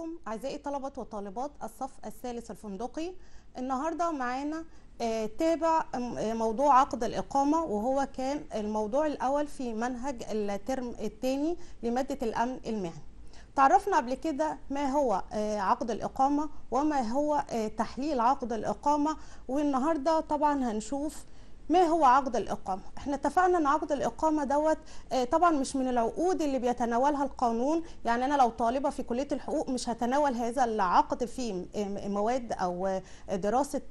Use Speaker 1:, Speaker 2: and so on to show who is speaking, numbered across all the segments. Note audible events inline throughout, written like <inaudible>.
Speaker 1: بكم أعزائي طلبة وطالبات الصف الثالث الفندقي النهاردة معانا آه، تابع آه، موضوع عقد الإقامة وهو كان الموضوع الأول في منهج الترم الثاني لمادة الأمن المهني تعرفنا قبل كده ما هو آه، عقد الإقامة وما هو تحليل عقد الإقامة والنهاردة طبعا هنشوف ما هو عقد الاقامه احنا اتفقنا ان عقد الاقامه دوت آه، طبعا مش من العقود اللي بيتناولها القانون يعني انا لو طالبه في كليه الحقوق مش هتناول هذا العقد في آه، مواد او آه، دراسه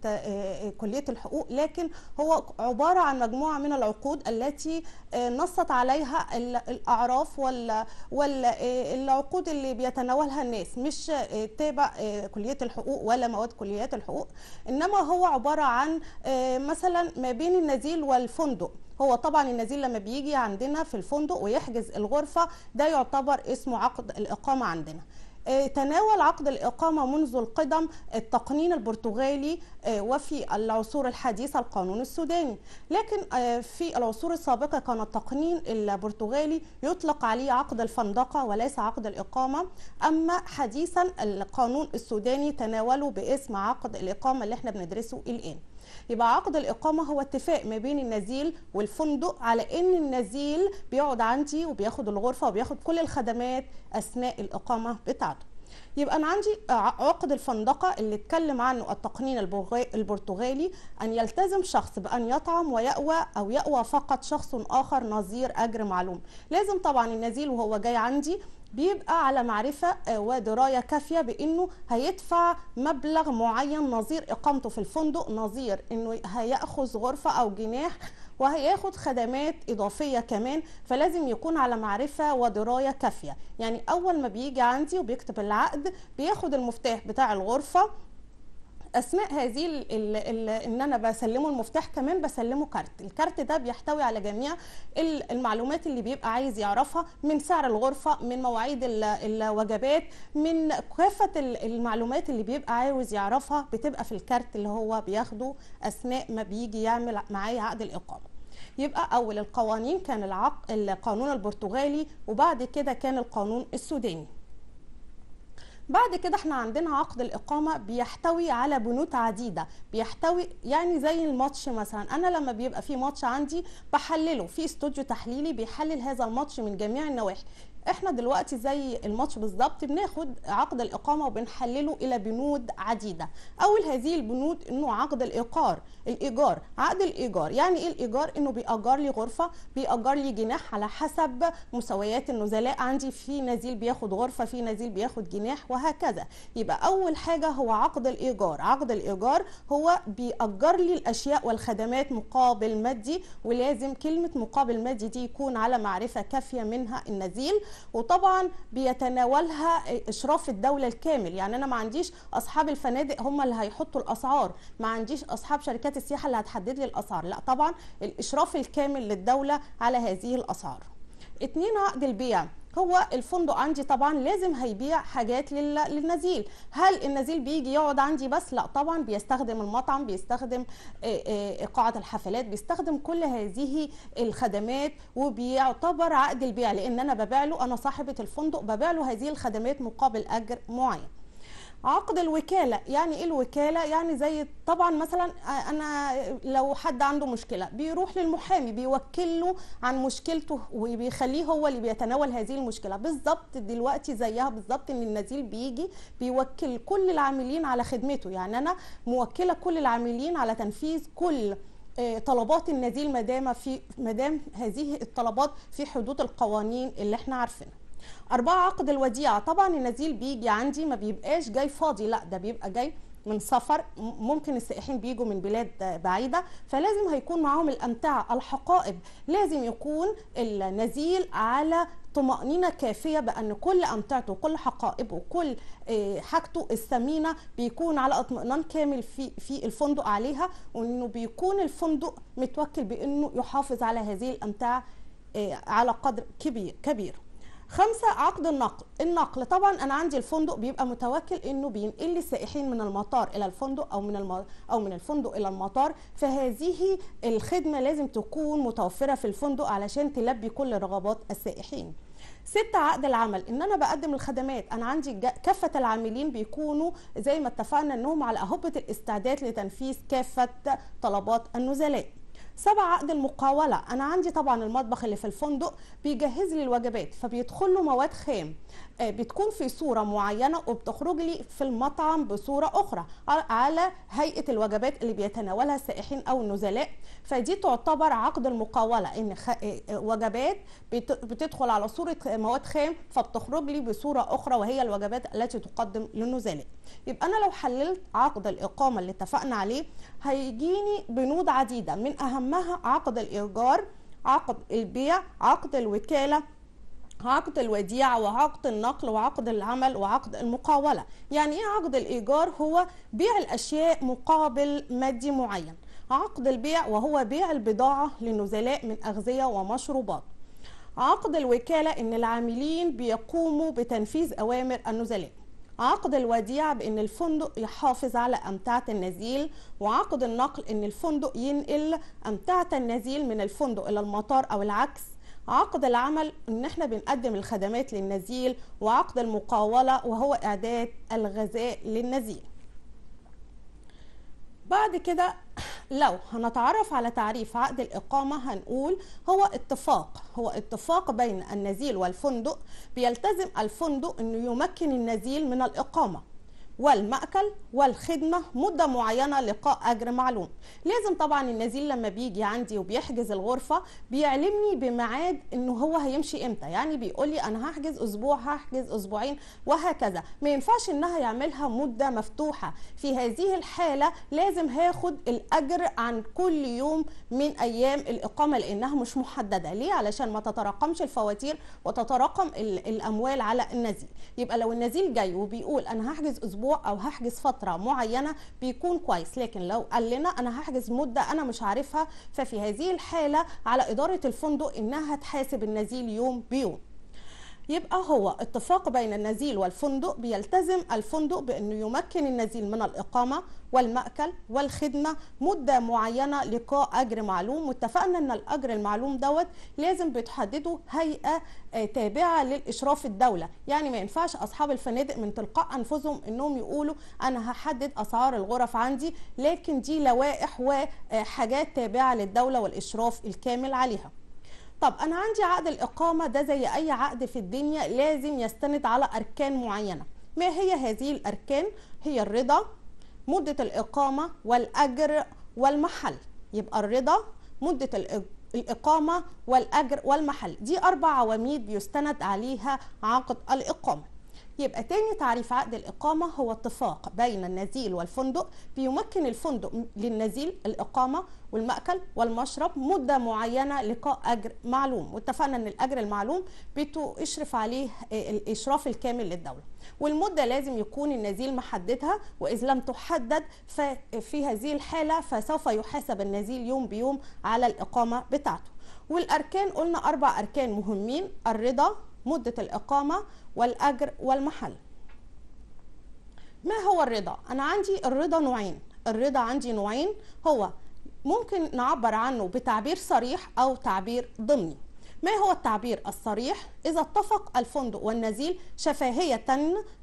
Speaker 1: كليه الحقوق لكن هو عباره عن مجموعه من العقود التي نصت عليها الاعراف والعقود اللي بيتناولها الناس مش تابع كليه الحقوق ولا مواد كليات الحقوق انما هو عباره عن مثلا ما بين النزيل والفندق هو طبعا النزيل لما بيجي عندنا في الفندق ويحجز الغرفة ده يعتبر اسمه عقد الإقامة عندنا آه، تناول عقد الإقامة منذ القدم التقنين البرتغالي آه، وفي العصور الحديثة القانون السوداني لكن آه، في العصور السابقة كان التقنين البرتغالي يطلق عليه عقد الفندقة وليس عقد الإقامة أما حديثا القانون السوداني تناوله باسم عقد الإقامة اللي احنا بندرسه الآن يبقى عقد الاقامه هو اتفاق ما بين النزيل والفندق على ان النزيل بيقعد عندي وبياخد الغرفه وبياخد كل الخدمات اثناء الاقامه بتاعته يبقى انا عندي عقد الفندقه اللي اتكلم عنه التقنين البرتغالي ان يلتزم شخص بان يطعم ويأوى او يأوى فقط شخص اخر نظير اجر معلوم لازم طبعا النزيل وهو جاي عندي بيبقى على معرفة آه، ودراية كافية بأنه هيدفع مبلغ معين نظير إقامته في الفندق نظير أنه هيأخذ غرفة أو جناح وهياخد خدمات إضافية كمان فلازم يكون على معرفة ودراية كافية يعني أول ما بيجي عندي وبيكتب العقد بياخد المفتاح بتاع الغرفة اثناء هذه ان انا بسلمه المفتاح كمان بسلمه كارت الكارت ده بيحتوي على جميع المعلومات اللي بيبقى عايز يعرفها من سعر الغرفه من مواعيد الوجبات من كافه المعلومات اللي بيبقى عاوز يعرفها بتبقى في الكارت اللي هو بياخده اثناء ما بيجي يعمل معايا عقد الاقامه يبقى اول القوانين كان العق... القانون البرتغالي وبعد كده كان القانون السوداني بعد كده احنا عندنا عقد الاقامه بيحتوي على بنود عديده بيحتوي يعني زي الماتش مثلا انا لما بيبقى في ماتش عندي بحلله في استوديو تحليلي بيحلل هذا الماتش من جميع النواحي احنا دلوقتي زي الماتش بالظبط بناخد عقد الاقامه وبنحلله الى بنود عديده اول هذه البنود انه عقد الايقار الايجار عقد الايجار يعني ايه الايجار انه بيأجر لي غرفه بيأجر لي جناح على حسب مستويات النزلاء عندي في نزيل بياخد غرفه في نزيل بياخد جناح وهكذا يبقى اول حاجه هو عقد الايجار عقد الايجار هو بيأجر لي الاشياء والخدمات مقابل مادي ولازم كلمه مقابل مادي دي يكون على معرفه كافيه منها النزيل وطبعا بيتناولها اشراف الدوله الكامل يعني انا ما عنديش اصحاب الفنادق هم اللي هيحطوا الاسعار ما عنديش اصحاب شركات السياحه اللي هتحدد لي الاسعار لا طبعا الاشراف الكامل للدوله على هذه الاسعار اتنين عقد البيع هو الفندق عندي طبعا لازم هيبيع حاجات للنزيل هل النزيل بيجي يقعد عندي بس لا طبعا بيستخدم المطعم بيستخدم قاعه الحفلات بيستخدم كل هذه الخدمات وبيعتبر عقد البيع لان انا ببيع له انا صاحبه الفندق ببيع له هذه الخدمات مقابل اجر معين عقد الوكاله يعني ايه الوكاله يعني زي طبعا مثلا آه، انا لو حد عنده مشكله بيروح للمحامي بيوكل له عن مشكلته وبيخليه هو اللي بيتناول هذه المشكله بالظبط دلوقتي زيها بالظبط ان النزيل بيجي بيوكل كل العاملين على خدمته يعني انا موكله كل العاملين على تنفيذ كل آه، طلبات النزيل ما دام في ما دام هذه الطلبات في حدود القوانين اللي احنا عارفينها أربعة عقد الوديعة طبعا النزيل بيجي عندي ما بيبقاش جاي فاضي لا ده بيبقى جاي من سفر ممكن السائحين بيجوا من بلاد بعيدة فلازم هيكون معاهم الأمتعة الحقائب لازم يكون النزيل على طمأنينة كافية بأن كل أمتعته وكل حقائبه وكل آه، حاجته الثمينة بيكون على اطمئنان كامل في في الفندق عليها وإنه بيكون الفندق متوكل بإنه يحافظ على هذه الأمتعة آه، على قدر كبير كبير خمسة عقد النقل النقل طبعا انا عندي الفندق بيبقى متوكل انه بينقل السائحين من المطار الى الفندق او من الم... او من الفندق الى المطار فهذه الخدمه لازم تكون متوفره في الفندق علشان تلبي كل رغبات السائحين ستة عقد العمل ان انا بقدم الخدمات انا عندي كافه العاملين بيكونوا زي ما اتفقنا انهم على اهبه الاستعداد لتنفيذ كافه طلبات النزلاء سبع عقد المقاوله انا عندي طبعا المطبخ اللي في الفندق بيجهز لي الوجبات فبيدخل له مواد خام آه، بتكون في صوره معينه وبتخرج لي في المطعم بصوره اخرى على هيئه الوجبات اللي بيتناولها السائحين او النزلاء فدي تعتبر عقد المقاوله ان آه، آه، وجبات بتدخل على صوره مواد خام فبتخرج لي بصوره اخرى وهي الوجبات التي تقدم للنزلاء يبقى انا لو حللت عقد الاقامه اللي اتفقنا عليه هيجيني بنود عديده من اهمها عقد الايجار عقد البيع عقد الوكاله عقد الوديعة وعقد النقل وعقد العمل وعقد المقاولة يعني إيه عقد الإيجار هو بيع الأشياء مقابل مادي معين عقد البيع وهو بيع البضاعة لنزلاء من أغذية ومشروبات عقد الوكالة إن العاملين بيقوموا بتنفيذ أوامر النزلاء عقد الوديعة بأن الفندق يحافظ على أمتعة النزيل وعقد النقل أن الفندق ينقل أمتعة النزيل من الفندق إلى المطار أو العكس عقد العمل ان احنا بنقدم الخدمات للنزيل وعقد المقاوله وهو اعداد الغذاء للنزيل بعد كده لو هنتعرف على تعريف عقد الإقامة هنقول هو اتفاق هو اتفاق بين النزيل والفندق بيلتزم الفندق أنه يمكن النزيل من الإقامة والمأكل والخدمة مدة معينة لقاء أجر معلوم لازم طبعا النزيل لما بيجي عندي وبيحجز الغرفة بيعلمني بميعاد انه هو هيمشي امتى يعني بيقول لي انا هحجز اسبوع هحجز اسبوعين وهكذا ما ينفعش انها يعملها مدة مفتوحة في هذه الحالة لازم هاخد الاجر عن كل يوم من ايام الاقامة لانها مش محددة ليه علشان ما تتراكمش الفواتير وتتراكم الاموال على النزيل يبقى لو النزيل جاي وبيقول انا هحجز اسبوع اسبوع او هحجز فتره معينه بيكون كويس لكن لو قال لنا انا هحجز مده انا مش عارفها ففي هذه الحاله على اداره الفندق انها تحاسب النزيل يوم بيوم يبقى هو اتفاق بين النزيل والفندق بيلتزم الفندق بأنه يمكن النزيل من الإقامة والمأكل والخدمة مدة معينة لقاء أجر معلوم واتفقنا أن الأجر المعلوم دوت لازم بتحدده هيئة آه، تابعة للإشراف الدولة يعني ما ينفعش أصحاب الفنادق من تلقاء أنفسهم أنهم يقولوا أنا هحدد أسعار الغرف عندي لكن دي لوائح وحاجات آه، تابعة للدولة والإشراف الكامل عليها طب انا عندي عقد الاقامه ده زي اي عقد في الدنيا لازم يستند على اركان معينه ما هي هذه الاركان هي الرضا مده الاقامه والاجر والمحل يبقى الرضا مده الاقامه والاجر والمحل دي اربع عواميد يستند عليها عقد الاقامه يبقى تاني تعريف عقد الإقامة هو اتفاق بين النزيل والفندق بيمكن الفندق للنزيل الإقامة والمأكل والمشرب مدة معينة لقاء أجر معلوم واتفقنا أن الأجر المعلوم بيشرف عليه آه، الإشراف الكامل للدولة والمدة لازم يكون النزيل محددها وإذ لم تحدد في هذه الحالة فسوف يحاسب النزيل يوم بيوم على الإقامة بتاعته والأركان قلنا أربع أركان مهمين الرضا مدة الإقامة والأجر والمحل ما هو الرضا؟ أنا عندي الرضا نوعين الرضا عندي نوعين هو ممكن نعبر عنه بتعبير صريح أو تعبير ضمني ما هو التعبير الصريح إذا اتفق الفندق والنزيل شفاهية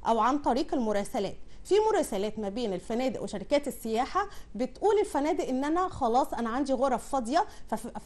Speaker 1: أو عن طريق المراسلات في مراسلات ما بين الفنادق وشركات السياحه بتقول الفنادق ان انا خلاص انا عندي غرف فاضيه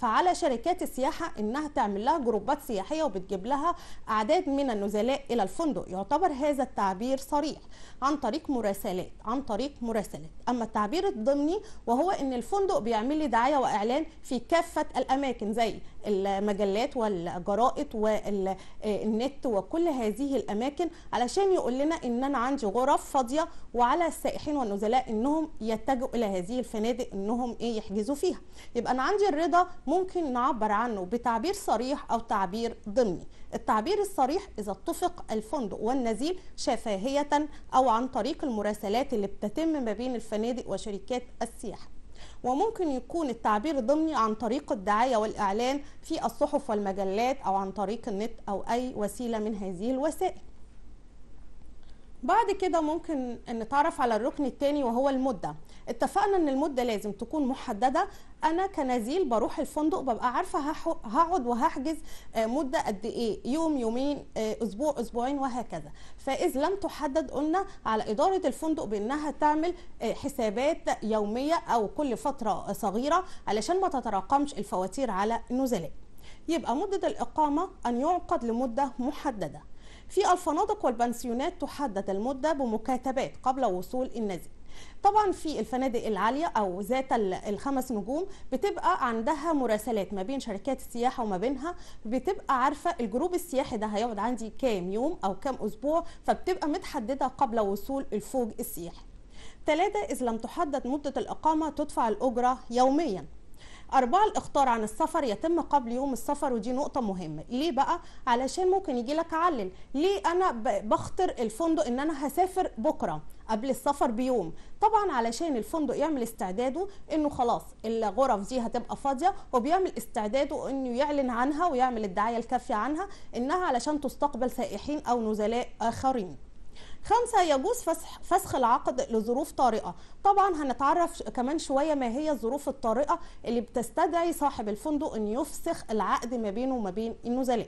Speaker 1: فعلى شركات السياحه انها تعمل لها جروبات سياحيه وبتجيب لها اعداد من النزلاء الى الفندق يعتبر هذا التعبير صريح عن طريق مراسلات عن طريق مراسلات اما التعبير الضمني وهو ان الفندق بيعمل لي دعايه واعلان في كافه الاماكن زي المجلات والجرائد والنت وكل هذه الاماكن علشان يقول لنا ان انا عندي غرف فاضيه وعلى السائحين والنزلاء انهم يتجهوا الى هذه الفنادق انهم ايه يحجزوا فيها يبقى انا عندي الرضا ممكن نعبر عنه بتعبير صريح او تعبير ضمني التعبير الصريح اذا اتفق الفندق والنزيل شفاهيه او عن طريق المراسلات اللي بتتم ما بين الفنادق وشركات السياحه وممكن يكون التعبير ضمني عن طريق الدعاية والإعلان في الصحف والمجلات أو عن طريق النت أو أي وسيلة من هذه الوسائل بعد كده ممكن نتعرف على الركن الثاني وهو المده اتفقنا ان المده لازم تكون محدده انا كنزيل بروح الفندق ببقى عارفه هقعد وهحجز آه، مده قد ايه يوم يومين آه، اسبوع اسبوعين وهكذا فاذا لم تحدد قلنا على اداره الفندق بانها تعمل آه، حسابات يوميه او كل فتره صغيره علشان ما تتراكمش الفواتير على النزلاء يبقى مده الاقامه ان يعقد لمده محدده في الفنادق والبنسيونات تحدد المدة بمكاتبات قبل وصول النازل طبعا في الفنادق العاليه او ذات الخمس نجوم بتبقى عندها مراسلات ما بين شركات السياحه وما بينها بتبقى عارفه الجروب السياحي ده هيقعد عندي كام يوم او كام اسبوع فبتبقى متحدده قبل وصول الفوج السياحي ثلاثة إذ لم تحدد مدة الإقامة تدفع الأجرة يوميا أربعة الإخطار عن السفر يتم قبل يوم السفر ودي نقطة مهمة ليه بقى؟ علشان ممكن يجي لك علل ليه أنا بختر الفندق إن أنا هسافر بكرة قبل السفر بيوم طبعا علشان الفندق يعمل استعداده انه خلاص الغرف دي هتبقى فاضيه وبيعمل استعداده انه يعلن عنها ويعمل الدعايه الكافيه عنها انها علشان تستقبل سائحين او نزلاء اخرين خمسة يجوز فسخ, فسخ العقد لظروف طارئة طبعا هنتعرف كمان شوية ما هي الظروف الطارئة اللي بتستدعي صاحب الفندق أن يفسخ العقد ما بينه وما بين النزلاء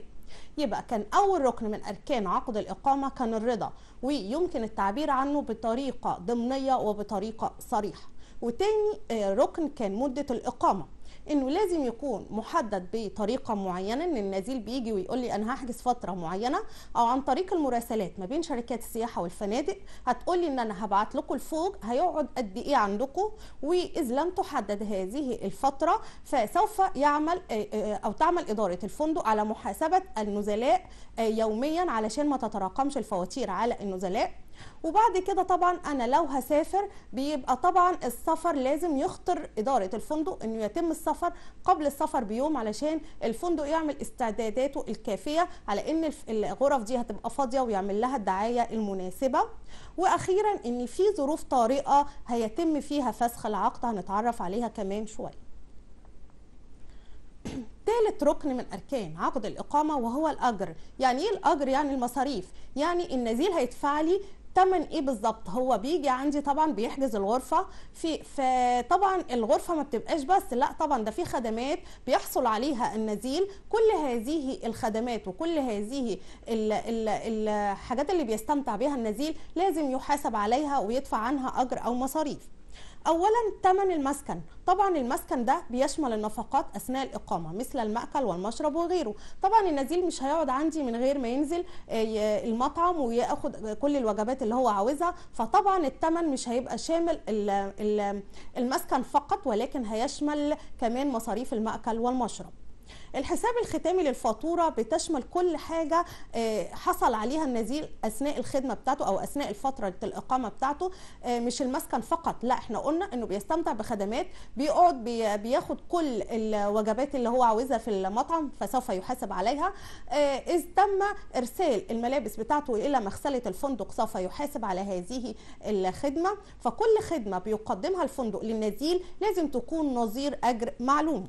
Speaker 1: يبقى كان أول ركن من أركان عقد الإقامة كان الرضا ويمكن التعبير عنه بطريقة ضمنية وبطريقة صريحة وتاني آه، ركن كان مدة الإقامة انه لازم يكون محدد بطريقه معينه ان النزيل بيجي ويقول لي انا هحجز فتره معينه او عن طريق المراسلات ما بين شركات السياحه والفنادق هتقول لي ان انا هبعت لكم الفوج هيقعد قد ايه عندكم واذا لم تحدد هذه الفتره فسوف يعمل آه، آه، او تعمل اداره الفندق على محاسبه النزلاء آه، يوميا علشان ما تتراكمش الفواتير على النزلاء وبعد كده طبعا انا لو هسافر بيبقى طبعا السفر لازم يخطر اداره الفندق انه يتم السفر قبل السفر بيوم علشان الفندق يعمل استعداداته الكافيه على ان الغرف دي هتبقى فاضيه ويعمل لها الدعايه المناسبه واخيرا ان في ظروف طارئه هيتم فيها فسخ العقد هنتعرف عليها كمان شويه ثالث <clears throat> ركن من اركان عقد الاقامه وهو الاجر يعني ايه الاجر يعني المصاريف يعني النزيل هيدفع لي تمن ايه بالظبط هو بيجي عندي طبعا بيحجز الغرفه في فطبعا الغرفه ما بتبقاش بس لا طبعا ده في خدمات بيحصل عليها النزيل كل هذه الخدمات وكل هذه الحاجات اللي بيستمتع بها النزيل لازم يحاسب عليها ويدفع عنها اجر او مصاريف اولا ثمن المسكن طبعا المسكن ده بيشمل النفقات اثناء الاقامه مثل الماكل والمشرب وغيره طبعا النزيل مش هيقعد عندي من غير ما ينزل آه، المطعم وياخد كل الوجبات اللي هو عاوزها فطبعا الثمن مش هيبقى شامل المسكن فقط ولكن هيشمل كمان مصاريف الماكل والمشرب الحساب الختامي للفاتورة بتشمل كل حاجة آه، حصل عليها النزيل أثناء الخدمة بتاعته أو أثناء الفترة الإقامة بتاعته آه، مش المسكن فقط لا احنا قلنا أنه بيستمتع بخدمات بيقعد بياخد كل الوجبات اللي هو عاوزها في المطعم فسوف يحاسب عليها إذ آه، تم إرسال الملابس بتاعته إلى مغسلة الفندق سوف يحاسب على هذه الخدمة فكل خدمة بيقدمها الفندق للنزيل لازم تكون نظير أجر معلوم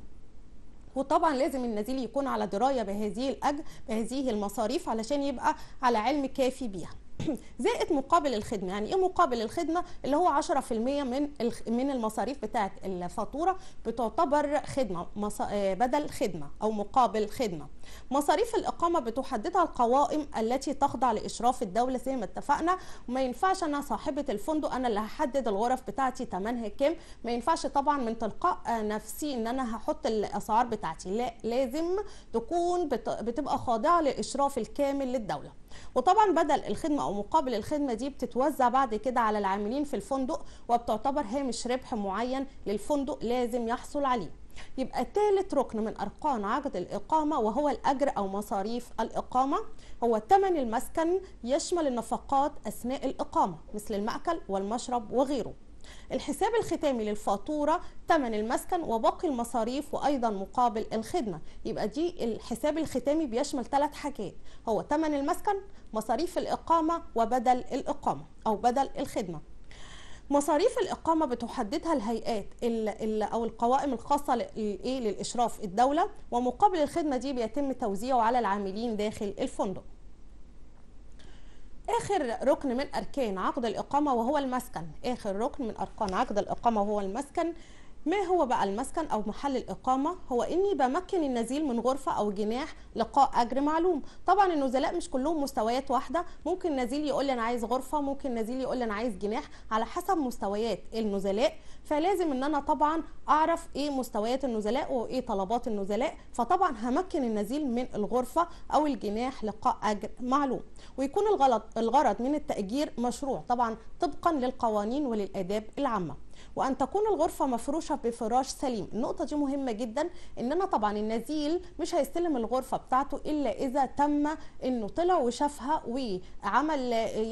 Speaker 1: وطبعا لازم النزيل يكون على درايه بهذه الاجر بهذه المصاريف علشان يبقى على علم كافي بيها <coughs> زائد مقابل الخدمه يعني ايه مقابل الخدمه اللي هو 10% من من المصاريف بتاعه الفاتوره بتعتبر خدمه آه، بدل خدمه او مقابل خدمه مصاريف الاقامه بتحددها القوائم التي تخضع لاشراف الدوله زي ما اتفقنا وما ينفعش انا صاحبه الفندق انا اللي هحدد الغرف بتاعتي ثمنها كام ما ينفعش طبعا من تلقاء نفسي ان انا هحط الاسعار بتاعتي لا لازم تكون بتبقى خاضعه لاشراف الكامل للدوله وطبعا بدل الخدمه او مقابل الخدمه دي بتتوزع بعد كده على العاملين في الفندق وبتعتبر هامش ربح معين للفندق لازم يحصل عليه يبقى ثالث ركن من أرقام عقد الاقامه وهو الاجر او مصاريف الاقامه هو ثمن المسكن يشمل النفقات اثناء الاقامه مثل الماكل والمشرب وغيره الحساب الختامي للفاتورة تمن المسكن وباقي المصاريف وأيضا مقابل الخدمة يبقى دي الحساب الختامي بيشمل ثلاث حاجات هو تمن المسكن مصاريف الإقامة وبدل الإقامة أو بدل الخدمة مصاريف الإقامة بتحددها الهيئات الـ الـ أو القوائم الخاصة إيه، للإشراف الدولة ومقابل الخدمة دي بيتم توزيعه على العاملين داخل الفندق اخر ركن من اركان عقد الاقامه وهو المسكن اخر ركن من اركان عقد الاقامه وهو المسكن ما هو بقى المسكن أو محل الإقامة هو إني بمكن النزيل من غرفة أو جناح لقاء أجر معلوم طبعا النزلاء مش كلهم مستويات واحدة ممكن نزيل يقول لي أنا عايز غرفة ممكن نزيل يقول لي أنا عايز جناح على حسب مستويات النزلاء فلازم إن أنا طبعا أعرف إيه مستويات النزلاء وإيه طلبات النزلاء فطبعا همكن النزيل من الغرفة أو الجناح لقاء أجر معلوم ويكون الغلط الغرض من التأجير مشروع طبعا طبقا للقوانين وللآداب العامة وان تكون الغرفه مفروشه بفراش سليم النقطه دي مهمه جدا اننا طبعا النزيل مش هيستلم الغرفه بتاعته الا اذا تم انه طلع وشافها وعمل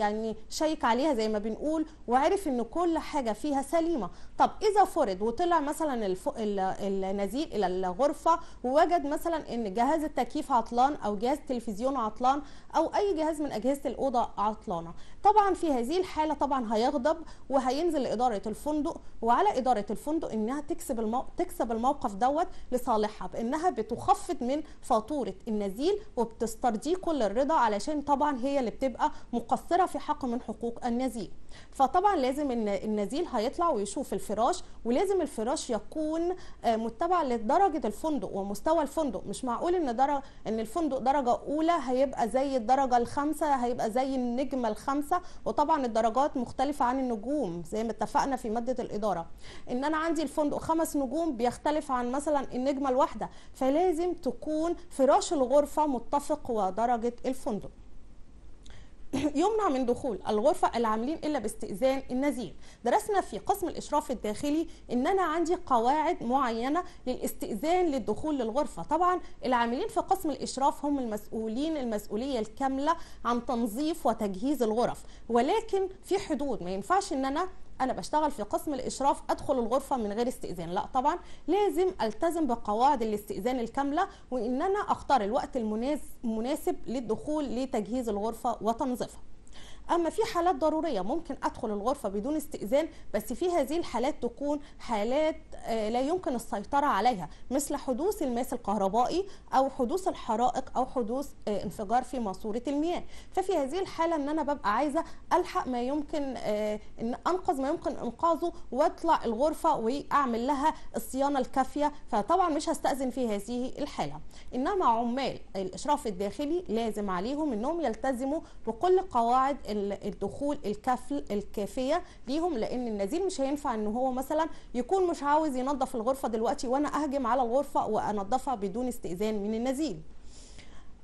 Speaker 1: يعني شيك عليها زي ما بنقول وعرف ان كل حاجه فيها سليمه طب اذا فرض وطلع مثلا النزيل الى الغرفه ووجد مثلا ان جهاز التكييف عطلان او جهاز التلفزيون عطلان او اي جهاز من اجهزه الاوضه عطلانه طبعا في هذه الحاله طبعا هيغضب وهينزل لاداره الفندق وعلى اداره الفندق انها تكسب المو... تكسب الموقف دوت لصالحها بانها بتخفض من فاتوره النزيل وبتسترضيه كل الرضا علشان طبعا هي اللي بتبقى مقصره في حق من حقوق النزيل فطبعا لازم ان النزيل هيطلع ويشوف الفراش ولازم الفراش يكون آه، متبع لدرجه الفندق ومستوى الفندق مش معقول ان درجه ان الفندق درجه اولى هيبقى زي الدرجه الخامسه هيبقى زي النجمه الخامسه وطبعا الدرجات مختلفه عن النجوم زي ما اتفقنا في ماده الاداره الاداره ان انا عندي الفندق خمس نجوم بيختلف عن مثلا النجمه الواحده فلازم تكون فراش الغرفه متفق ودرجه الفندق <clears throat> يمنع من دخول الغرفة العاملين إلا باستئذان النزيل درسنا في قسم الإشراف الداخلي إن أنا عندي قواعد معينة للاستئذان للدخول للغرفة طبعا العاملين في قسم الإشراف هم المسؤولين المسؤولية الكاملة عن تنظيف وتجهيز الغرف ولكن في حدود ما ينفعش إن أنا انا بشتغل في قسم الاشراف ادخل الغرفه من غير استئذان لا طبعا لازم التزم بقواعد الاستئذان الكامله وان انا اختار الوقت المناسب للدخول لتجهيز الغرفه وتنظيفها اما في حالات ضروريه ممكن ادخل الغرفه بدون استئذان بس في هذه الحالات تكون حالات آه، لا يمكن السيطره عليها مثل حدوث الماس الكهربائي او حدوث الحرائق او حدوث آه، انفجار في ماسوره المياه ففي هذه الحاله ان انا ببقى عايزه الحق ما يمكن آه، ان انقذ ما يمكن انقاذه واطلع الغرفه واعمل لها الصيانه الكافيه فطبعا مش هستاذن في هذه الحاله انما عمال الاشراف الداخلي لازم عليهم انهم يلتزموا بكل قواعد الدخول الكفل الكافيه ليهم لان النزيل مش هينفع ان هو مثلا يكون مش عاوز ينظف الغرفه دلوقتي وانا اهجم على الغرفه وانظفها بدون استئذان من النزيل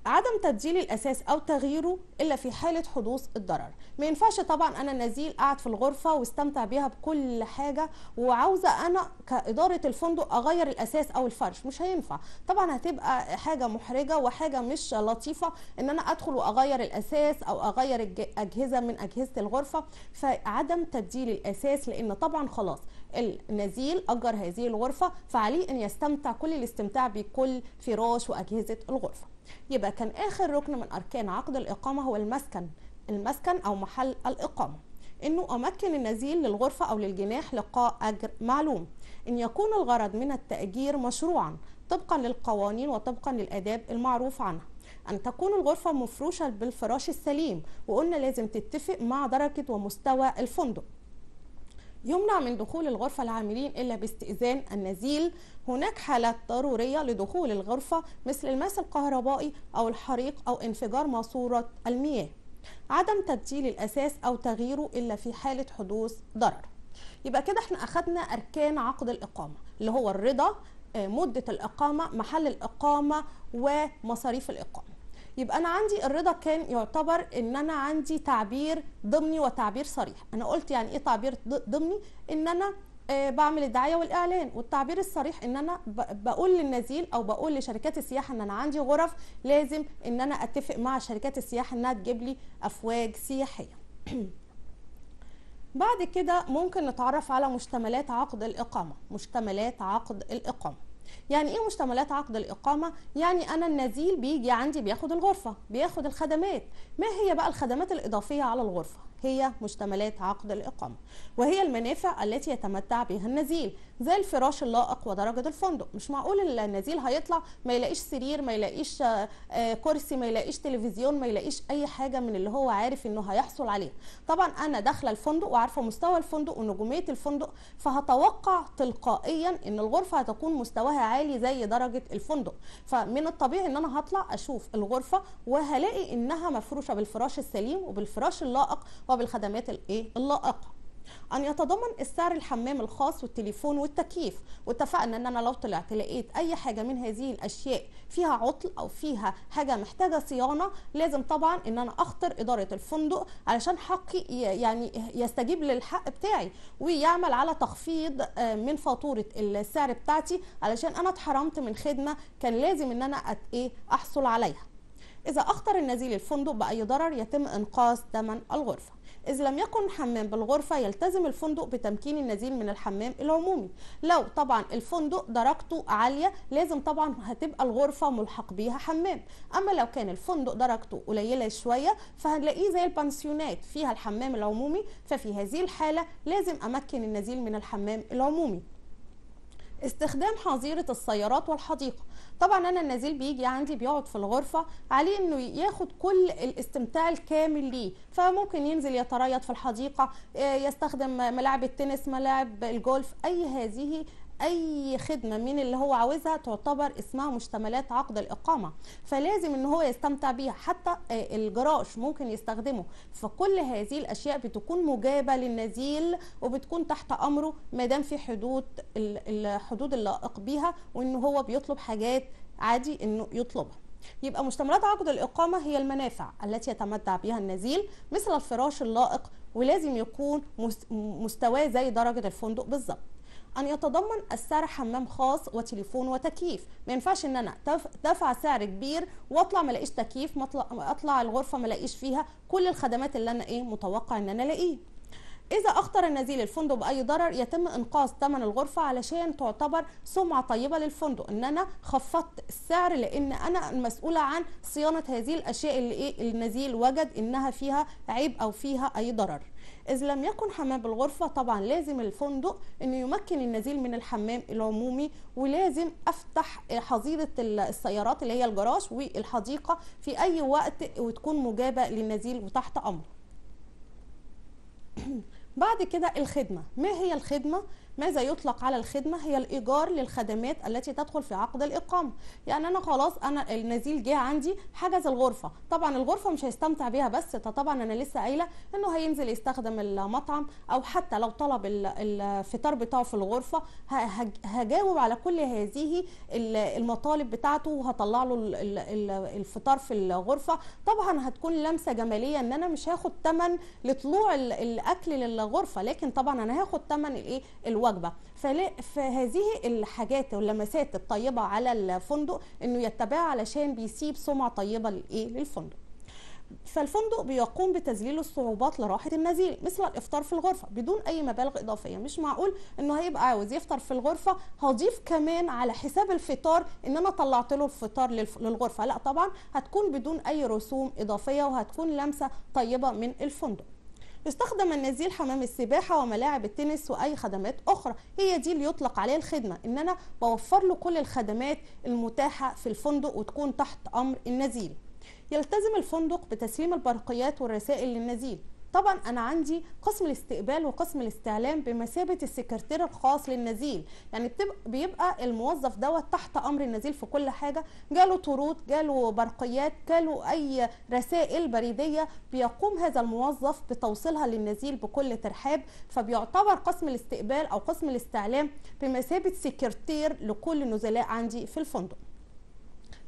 Speaker 1: عدم تبديل الاساس او تغييره الا في حاله حدوث الضرر ما ينفعش طبعا انا نزيل قاعد في الغرفه واستمتع بيها بكل حاجه وعاوزه انا كاداره الفندق اغير الاساس او الفرش مش هينفع طبعا هتبقى حاجه محرجه وحاجه مش لطيفه ان انا ادخل واغير الاساس او اغير اجهزه من اجهزه الغرفه فعدم تبديل الاساس لان طبعا خلاص النزيل اجر هذه الغرفه فعليه ان يستمتع كل الاستمتاع بكل فراش واجهزه الغرفه يبقى كان آخر ركن من أركان عقد الإقامة هو المسكن المسكن أو محل الإقامة انه امكن النزيل للغرفه او للجناح لقاء اجر معلوم ان يكون الغرض من التاجير مشروعا طبقا للقوانين وطبقا للاداب المعروف عنها ان تكون الغرفه مفروشه بالفراش السليم وقلنا لازم تتفق مع درجه ومستوى الفندق يمنع من دخول الغرفة العاملين إلا باستئذان النزيل هناك حالات ضرورية لدخول الغرفة مثل الماس الكهربائي أو الحريق أو انفجار ماسورة المياه عدم تبديل الأساس أو تغييره إلا في حالة حدوث ضرر يبقى كده احنا أخدنا أركان عقد الإقامة اللي هو الرضا آه، مدة الإقامة محل الإقامة ومصاريف الإقامة يبقى انا عندي الرضا كان يعتبر ان انا عندي تعبير ضمني وتعبير صريح انا قلت يعني ايه تعبير ضمني ان انا آه، بعمل الدعايه والاعلان والتعبير الصريح ان انا بقول للنزيل او بقول لشركات السياحه ان انا عندي غرف لازم ان انا اتفق مع شركات السياحه انها تجيب لي افواج سياحيه <clears throat> بعد كده ممكن نتعرف على مشتملات عقد الاقامه مشتملات عقد الاقامه يعني ايه مشتملات عقد الاقامه يعني انا النزيل بيجي عندي بياخد الغرفه بياخد الخدمات ما هي بقى الخدمات الاضافيه على الغرفه هي مشتملات عقد الإقامة وهي المنافع التي يتمتع بها النزيل زي الفراش اللائق ودرجة الفندق مش معقول النزيل هيطلع ما يلاقيش سرير ما يلاقيش آه، آه، كرسي ما يلاقيش تلفزيون ما يلاقيش أي حاجة من اللي هو عارف إنه هيحصل عليه طبعا أنا داخلة الفندق وعارفة مستوى الفندق ونجومية الفندق فهتوقع تلقائيا إن الغرفة هتكون مستواها عالي زي درجة الفندق فمن الطبيعي إن أنا هطلع أشوف الغرفة وهلاقي إنها مفروشة بالفراش السليم وبالفراش اللائق وبالخدمات الايه اللائقه ان يتضمن السعر الحمام الخاص والتليفون والتكييف واتفقنا ان انا لو طلعت لقيت اي حاجه من هذه الاشياء فيها عطل او فيها حاجه محتاجه صيانه لازم طبعا ان انا اخطر اداره الفندق علشان حقي يعني يستجيب للحق بتاعي ويعمل على تخفيض آه، من فاتوره السعر بتاعتي علشان انا اتحرمت من خدمه كان لازم ان انا ايه احصل عليها اذا اخطر النزيل الفندق باي ضرر يتم انقاذ ثمن الغرفه إذ لم يكن حمام بالغرفة يلتزم الفندق بتمكين النزيل من الحمام العمومي لو طبعا الفندق درجته عالية لازم طبعا هتبقى الغرفة ملحق بيها حمام أما لو كان الفندق درجته قليلة شوية فهنلاقيه زي البنسيونات فيها الحمام العمومي ففي هذه الحالة لازم أمكن النزيل من الحمام العمومي استخدام حظيره السيارات والحديقه طبعا انا النزيل بيجي عندي بيقعد في الغرفه عليه انه ياخد كل الاستمتاع الكامل ليه فممكن ينزل يتريض في الحديقه آه، يستخدم ملاعب التنس ملاعب الجولف اي هذه اي خدمه من اللي هو عاوزها تعتبر اسمها مشتملات عقد الاقامه فلازم ان هو يستمتع بيها حتى آه، الجراش ممكن يستخدمه فكل هذه الاشياء بتكون مجابه للنزيل وبتكون تحت امره ما دام في حدود الحدود اللائق بيها وان هو بيطلب حاجات عادي انه يطلبها يبقى مشتملات عقد الإقامة هي المنافع التي يتمتع بها النزيل مثل الفراش اللائق ولازم يكون مستواه زي درجة الفندق بالظبط ان يتضمن السعر حمام خاص وتليفون وتكييف ما ينفعش ان انا دفع سعر كبير واطلع ما الاقيش تكييف اطلع الغرفه ما الاقيش فيها كل الخدمات اللي انا ايه متوقع ان انا الاقيه إذا أخطر النزيل الفندق بأي ضرر يتم إنقاذ ثمن الغرفة علشان تعتبر سمعة طيبة للفندق إن أنا خفضت السعر لأن أنا المسؤولة عن صيانة هذه الأشياء اللي إيه النزيل وجد إنها فيها عيب أو فيها أي ضرر. إذ لم يكن حمام بالغرفة طبعا لازم الفندق أنه يمكن النزيل من الحمام العمومي ولازم أفتح حظيرة السيارات اللي هي الجراج والحديقة في أي وقت وتكون مجابة للنزيل وتحت أمر <clears throat> بعد كده الخدمة ما هي الخدمة؟ ماذا يطلق على الخدمة هي الإيجار للخدمات التي تدخل في عقد الإقامة يعني أنا خلاص أنا النزيل جه عندي حجز الغرفة طبعا الغرفة مش هيستمتع بيها بس طبعا أنا لسه قايلة أنه هينزل يستخدم المطعم أو حتى لو طلب الفطار بتاعه في الغرفة هجاوب على كل هذه المطالب بتاعته وهطلع له الفطار في الغرفة طبعا هتكون لمسة جمالية أن أنا مش هاخد ثمن لطلوع الأكل للغرفة لكن طبعا أنا هاخد ثمن الإيه الوجبه فهذه الحاجات واللمسات الطيبه على الفندق انه يتبعها علشان بيسيب سمعه طيبه لايه للفندق فالفندق بيقوم بتذليل الصعوبات لراحه النزيل مثل الافطار في الغرفه بدون اي مبالغ اضافيه مش معقول انه هيبقى عاوز يفطر في الغرفه هضيف كمان على حساب الفطار ان انا طلعت له الفطار للغرفه لا طبعا هتكون بدون اي رسوم اضافيه وهتكون لمسه طيبه من الفندق يستخدم النزيل حمام السباحه وملاعب التنس واي خدمات اخرى هي دي اللي يطلق عليها الخدمه ان انا بوفر له كل الخدمات المتاحه في الفندق وتكون تحت امر النزيل يلتزم الفندق بتسليم البرقيات والرسائل للنزيل طبعا انا عندي قسم الاستقبال وقسم الاستعلام بمثابه السكرتير الخاص للنزيل يعني بيبقى الموظف دوت تحت امر النزيل في كل حاجه جاله طرود جاله برقيات جاله اي رسائل بريديه بيقوم هذا الموظف بتوصيلها للنزيل بكل ترحاب فبيعتبر قسم الاستقبال او قسم الاستعلام بمثابه سكرتير لكل النزلاء عندي في الفندق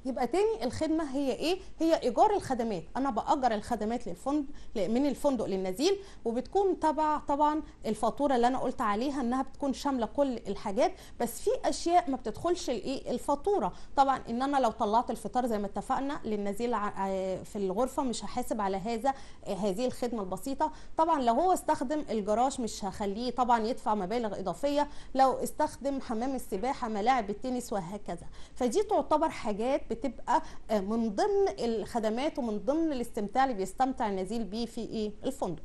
Speaker 1: يبقى تاني الخدمه هي ايه هي ايجار الخدمات انا باجر الخدمات للفندق من الفندق للنزيل وبتكون تبع طبعا الفاتوره اللي انا قلت عليها انها بتكون شامله كل الحاجات بس في اشياء ما بتدخلش الايه الفاتوره طبعا ان انا لو طلعت الفطار زي ما اتفقنا للنزيل آه، في الغرفه مش هحاسب على هذا آه، هذه الخدمه البسيطه طبعا لو هو استخدم الجراج مش هخليه طبعا يدفع مبالغ اضافيه لو استخدم حمام السباحه ملاعب التنس وهكذا فدي تعتبر حاجات بتبقى آه، من ضمن الخدمات ومن ضمن الاستمتاع اللي بيستمتع النزيل بيه في ايه الفندق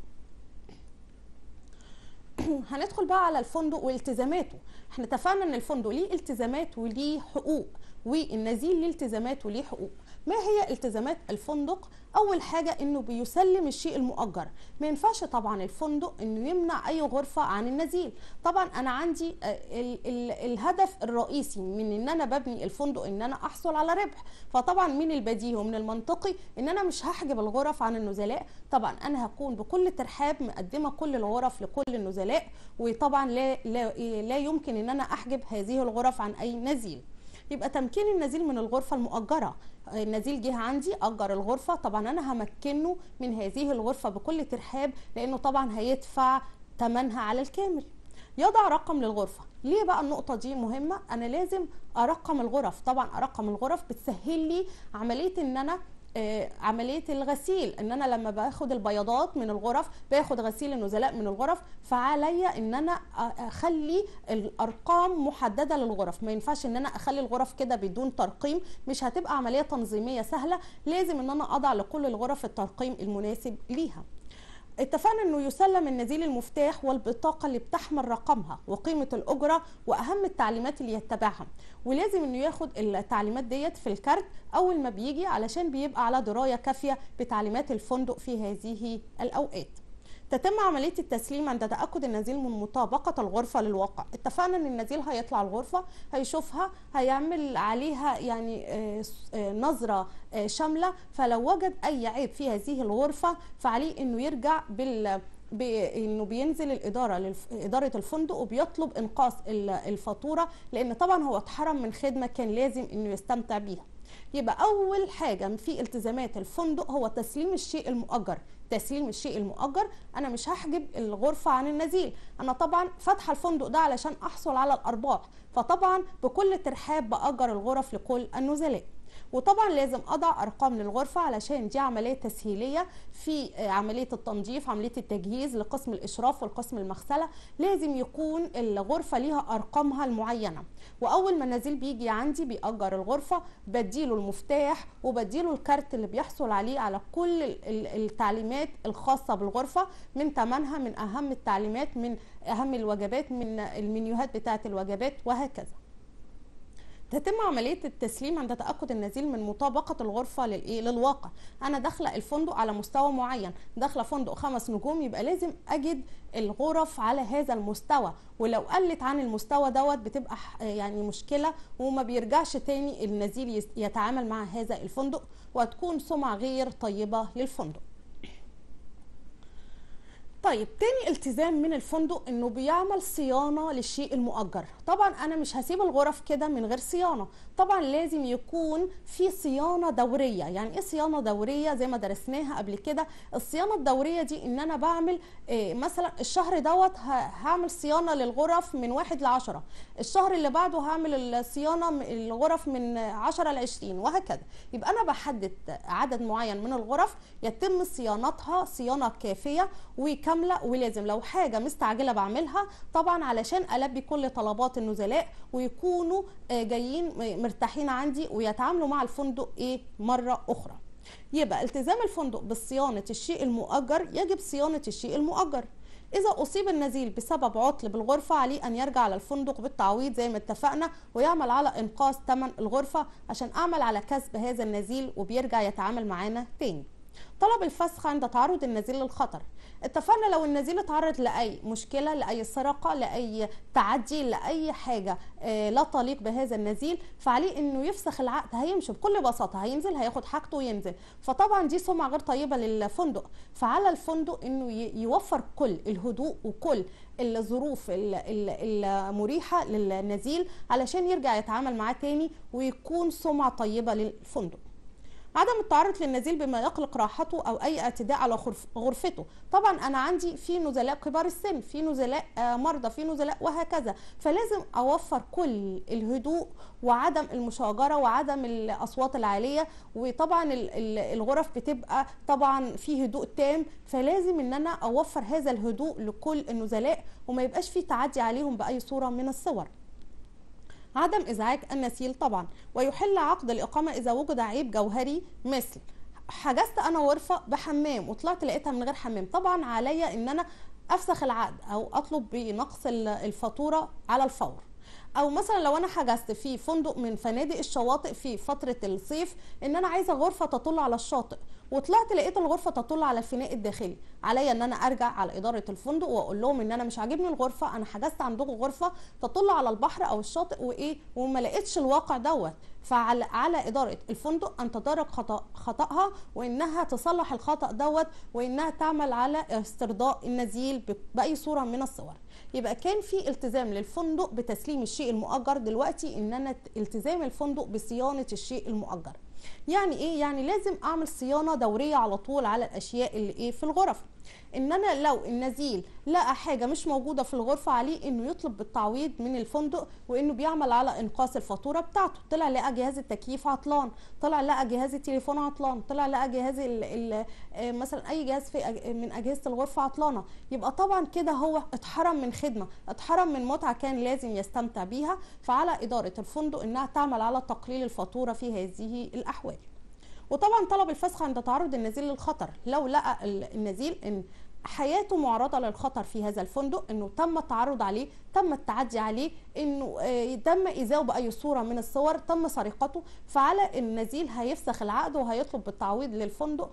Speaker 1: <clears throat> هندخل بقى على الفندق والتزاماته احنا اتفقنا ان الفندق ليه التزامات وليه حقوق والنزيل ليه التزامات وليه حقوق ما هي التزامات الفندق اول حاجه انه بيسلم الشيء المؤجر ما ينفعش طبعا الفندق انه يمنع اي غرفه عن النزيل طبعا انا عندي الـ آه، الـ الهدف الرئيسي من ان انا ببني الفندق ان انا احصل على ربح فطبعا من البديهي ومن المنطقي ان انا مش هحجب الغرف عن النزلاء طبعا انا هكون بكل ترحاب مقدمه كل الغرف لكل النزلاء وطبعا لا لا, لا يمكن ان انا احجب هذه الغرف عن اي نزيل يبقى تمكين النزيل من الغرفه المؤجره النزيل جه عندي اجر الغرفه طبعا انا همكنه من هذه الغرفه بكل ترحاب لانه طبعا هيدفع ثمنها على الكامل يضع رقم للغرفه ليه بقى النقطه دي مهمه انا لازم ارقم الغرف طبعا ارقم الغرف بتسهل لي عمليه ان انا آه، عمليه الغسيل ان انا لما باخد البياضات من الغرف باخد غسيل النزلاء من الغرف فعليا ان انا اخلي الارقام محدده للغرف ما ينفعش ان انا اخلي الغرف كده بدون ترقيم مش هتبقى عمليه تنظيميه سهله لازم ان انا اضع لكل الغرف الترقيم المناسب ليها اتفقنا انه يسلم النزيل المفتاح والبطاقه اللي بتحمل رقمها وقيمه الاجره واهم التعليمات اللي يتبعها ولازم انه ياخد التعليمات ديت في الكارت اول ما بيجي علشان بيبقى على درايه كافيه بتعليمات الفندق في هذه الاوقات تتم عمليه التسليم عند تاكد النزيل من مطابقه الغرفه للواقع اتفقنا ان النزيل هيطلع الغرفه هيشوفها هيعمل عليها يعني آه، آه، نظره آه، شامله فلو وجد اي عيب في هذه الغرفه فعليه انه يرجع بال بانه بينزل الاداره للف... اداره الفندق وبيطلب انقاص الفاتوره لان طبعا هو اتحرم من خدمه كان لازم انه يستمتع بيها يبقى اول حاجه في التزامات الفندق هو تسليم الشيء المؤجر تسليم الشيء المؤجر انا مش هحجب الغرفه عن النزيل انا طبعا فاتحه الفندق ده علشان احصل على الارباح فطبعا بكل ترحاب باجر الغرف لكل النزلاء وطبعا لازم اضع ارقام للغرفه علشان دي عمليه تسهيليه في آه، عمليه التنظيف عمليه التجهيز لقسم الاشراف والقسم المغسله لازم يكون الغرفه ليها ارقامها المعينه واول ما النزيل بيجي عندي بيأجر الغرفه بديله المفتاح وبديله الكارت اللي بيحصل عليه على كل التعليمات الخاصه بالغرفه من ثمنها من اهم التعليمات من اهم الوجبات من المنيوهات بتاعه الوجبات وهكذا تتم عمليه التسليم عند تاكد النزيل من مطابقه الغرفه للواقع انا داخله الفندق على مستوى معين داخله فندق خمس نجوم يبقى لازم اجد الغرف على هذا المستوى ولو قلت عن المستوى دوت بتبقى يعني مشكله وما بيرجعش تاني النزيل يتعامل مع هذا الفندق وتكون سمعه غير طيبه للفندق طيب تاني التزام من الفندق انه بيعمل صيانه للشيء المؤجر طبعا انا مش هسيب الغرف كده من غير صيانه طبعا لازم يكون في صيانه دوريه يعني ايه صيانه دوريه زي ما درسناها قبل كده الصيانه الدوريه دي ان انا بعمل إيه مثلا الشهر دوت هعمل صيانه للغرف من واحد لعشرة الشهر اللي بعده هعمل الصيانه الغرف من عشرة لعشرين وهكذا يبقى انا بحدد عدد معين من الغرف يتم صيانتها صيانه كافيه كامله ولازم لو حاجه مستعجله بعملها طبعا علشان البي كل طلبات النزلاء ويكونوا آه، جايين مرتاحين عندي ويتعاملوا مع الفندق ايه مره اخرى يبقى التزام الفندق بصيانه الشيء المؤجر يجب صيانه الشيء المؤجر إذا أصيب النزيل بسبب عطل بالغرفة عليه أن يرجع على الفندق بالتعويض زي ما اتفقنا ويعمل على إنقاذ ثمن الغرفة عشان أعمل على كسب هذا النزيل وبيرجع يتعامل معانا تاني طلب الفسخ عند تعرض النزيل للخطر اتفقنا لو النزيل اتعرض لاي مشكله لاي سرقه لاي تعدي لاي حاجه آه، لا تليق بهذا النزيل فعليه انه يفسخ العقد هيمشي بكل بساطه هينزل هياخد حاجته وينزل فطبعا دي سمعه غير طيبه للفندق فعلى الفندق انه يوفر كل الهدوء وكل الظروف المريحه للنزيل علشان يرجع يتعامل معاه تاني ويكون سمعه طيبه للفندق عدم التعرض للنزيل بما يقلق راحته او اي اعتداء على غرفته طبعا انا عندي في نزلاء كبار السن في نزلاء آه، مرضى في نزلاء وهكذا فلازم اوفر كل الهدوء وعدم المشاجره وعدم الاصوات العاليه وطبعا الغرف بتبقى طبعا في هدوء تام فلازم ان انا اوفر هذا الهدوء لكل النزلاء وما يبقاش في تعدي عليهم باي صوره من الصور عدم إزعاج النسيل طبعا ويحل عقد الإقامة إذا وجد عيب جوهري مثل حجزت أنا غرفة بحمام وطلعت لقيتها من غير حمام طبعا عليا إن أنا أفسخ العقد أو أطلب بنقص الفاتورة على الفور او مثلا لو انا حجزت في فندق من فنادق الشواطئ في فتره الصيف ان انا عايزه غرفه تطل على الشاطئ وطلعت لقيت الغرفه تطل على الفناء الداخلي عليا ان انا ارجع على اداره الفندق واقول لهم ان انا مش عاجبني الغرفه انا حجزت عندكم غرفه تطل على البحر او الشاطئ وايه وما لقيتش الواقع دوت فعلى على اداره الفندق ان تدارك خطأ خطاها وانها تصلح الخطا دوت وانها تعمل على استرضاء النزيل باي صوره من الصور يبقى كان في التزام للفندق بتسليم الشيء المؤجر دلوقتي ان انا التزام الفندق بصيانه الشيء المؤجر يعني ايه يعني لازم اعمل صيانه دوريه على طول على الاشياء اللي ايه في الغرف ان انا لو النزيل لقى حاجه مش موجوده في الغرفه عليه انه يطلب بالتعويض من الفندق وانه بيعمل على انقاص الفاتوره بتاعته طلع لقى جهاز التكييف عطلان طلع لقى جهاز التليفون عطلان طلع لقى جهاز الـ الـ آه، مثلا اي جهاز في من اجهزه الغرفه عطلانه يبقى طبعا كده هو اتحرم من خدمه اتحرم من متعه كان لازم يستمتع بيها فعلى اداره الفندق انها تعمل على تقليل الفاتوره في هذه الاحوال وطبعا طلب الفسخ عند تعرض النزيل للخطر لو لقى النزيل ان حياته معرضة للخطر في هذا الفندق انه تم التعرض عليه تم التعدي عليه انه آه، تم ايذائه باي صورة من الصور تم سرقته فعلى النزيل هيفسخ العقد وهيطلب بالتعويض للفندق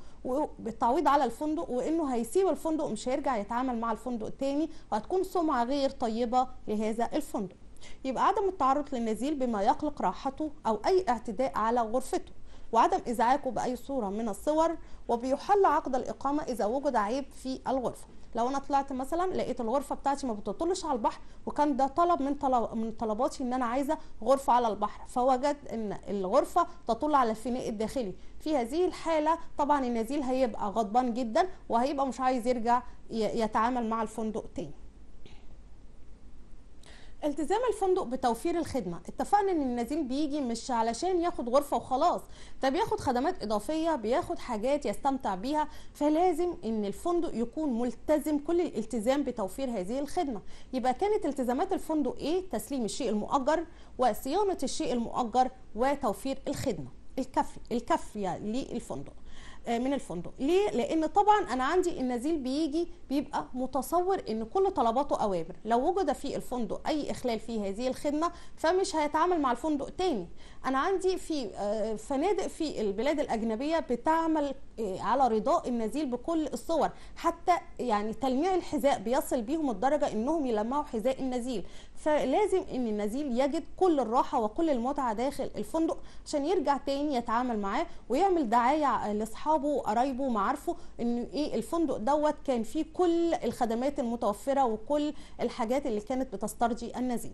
Speaker 1: بالتعويض على الفندق وانه هيسيب الفندق مش هيرجع يتعامل مع الفندق تاني وهتكون سمعة غير طيبة لهذا الفندق يبقى عدم التعرض للنزيل بما يقلق راحته او اي اعتداء على غرفته وعدم إزعاجه بأي صورة من الصور وبيحل عقد الإقامة إذا وجد عيب في الغرفة لو انا طلعت مثلا لقيت الغرفه بتاعتي ما بتطلش على البحر وكان ده طلب من طلب من طلباتي ان انا عايزه غرفه على البحر فوجد ان الغرفه تطل على الفناء الداخلي في هذه الحاله طبعا النزيل هيبقى غضبان جدا وهيبقى مش عايز يرجع يتعامل مع الفندق تاني التزام الفندق بتوفير الخدمه اتفقنا ان النزيل بيجي مش علشان ياخد غرفه وخلاص ده بياخد خدمات اضافيه بياخد حاجات يستمتع بيها فلازم ان الفندق يكون ملتزم كل الالتزام بتوفير هذه الخدمه يبقى كانت التزامات الفندق ايه تسليم الشيء المؤجر وصيانه الشيء المؤجر وتوفير الخدمه الكفي الكافيه للفندق آه، من الفندق ليه لان طبعا انا عندي النزيل بيجي بيبقى متصور ان كل طلباته اوامر لو وجد في الفندق اي اخلال في هذه الخدمه فمش هيتعامل مع الفندق تاني انا عندي في آه، فنادق في البلاد الاجنبيه بتعمل آه، على رضاء النزيل بكل الصور حتى يعني تلميع الحذاء بيصل بيهم الدرجه انهم يلمعوا حذاء النزيل فلازم ان النزيل يجد كل الراحه وكل المتعه داخل الفندق عشان يرجع تاني يتعامل معاه ويعمل دعايه آه، لاصحابه قرايبه معارفه ان ايه الفندق دوت كان فيه كل الخدمات المتوفره وكل الحاجات اللي كانت بتسترجي النزيل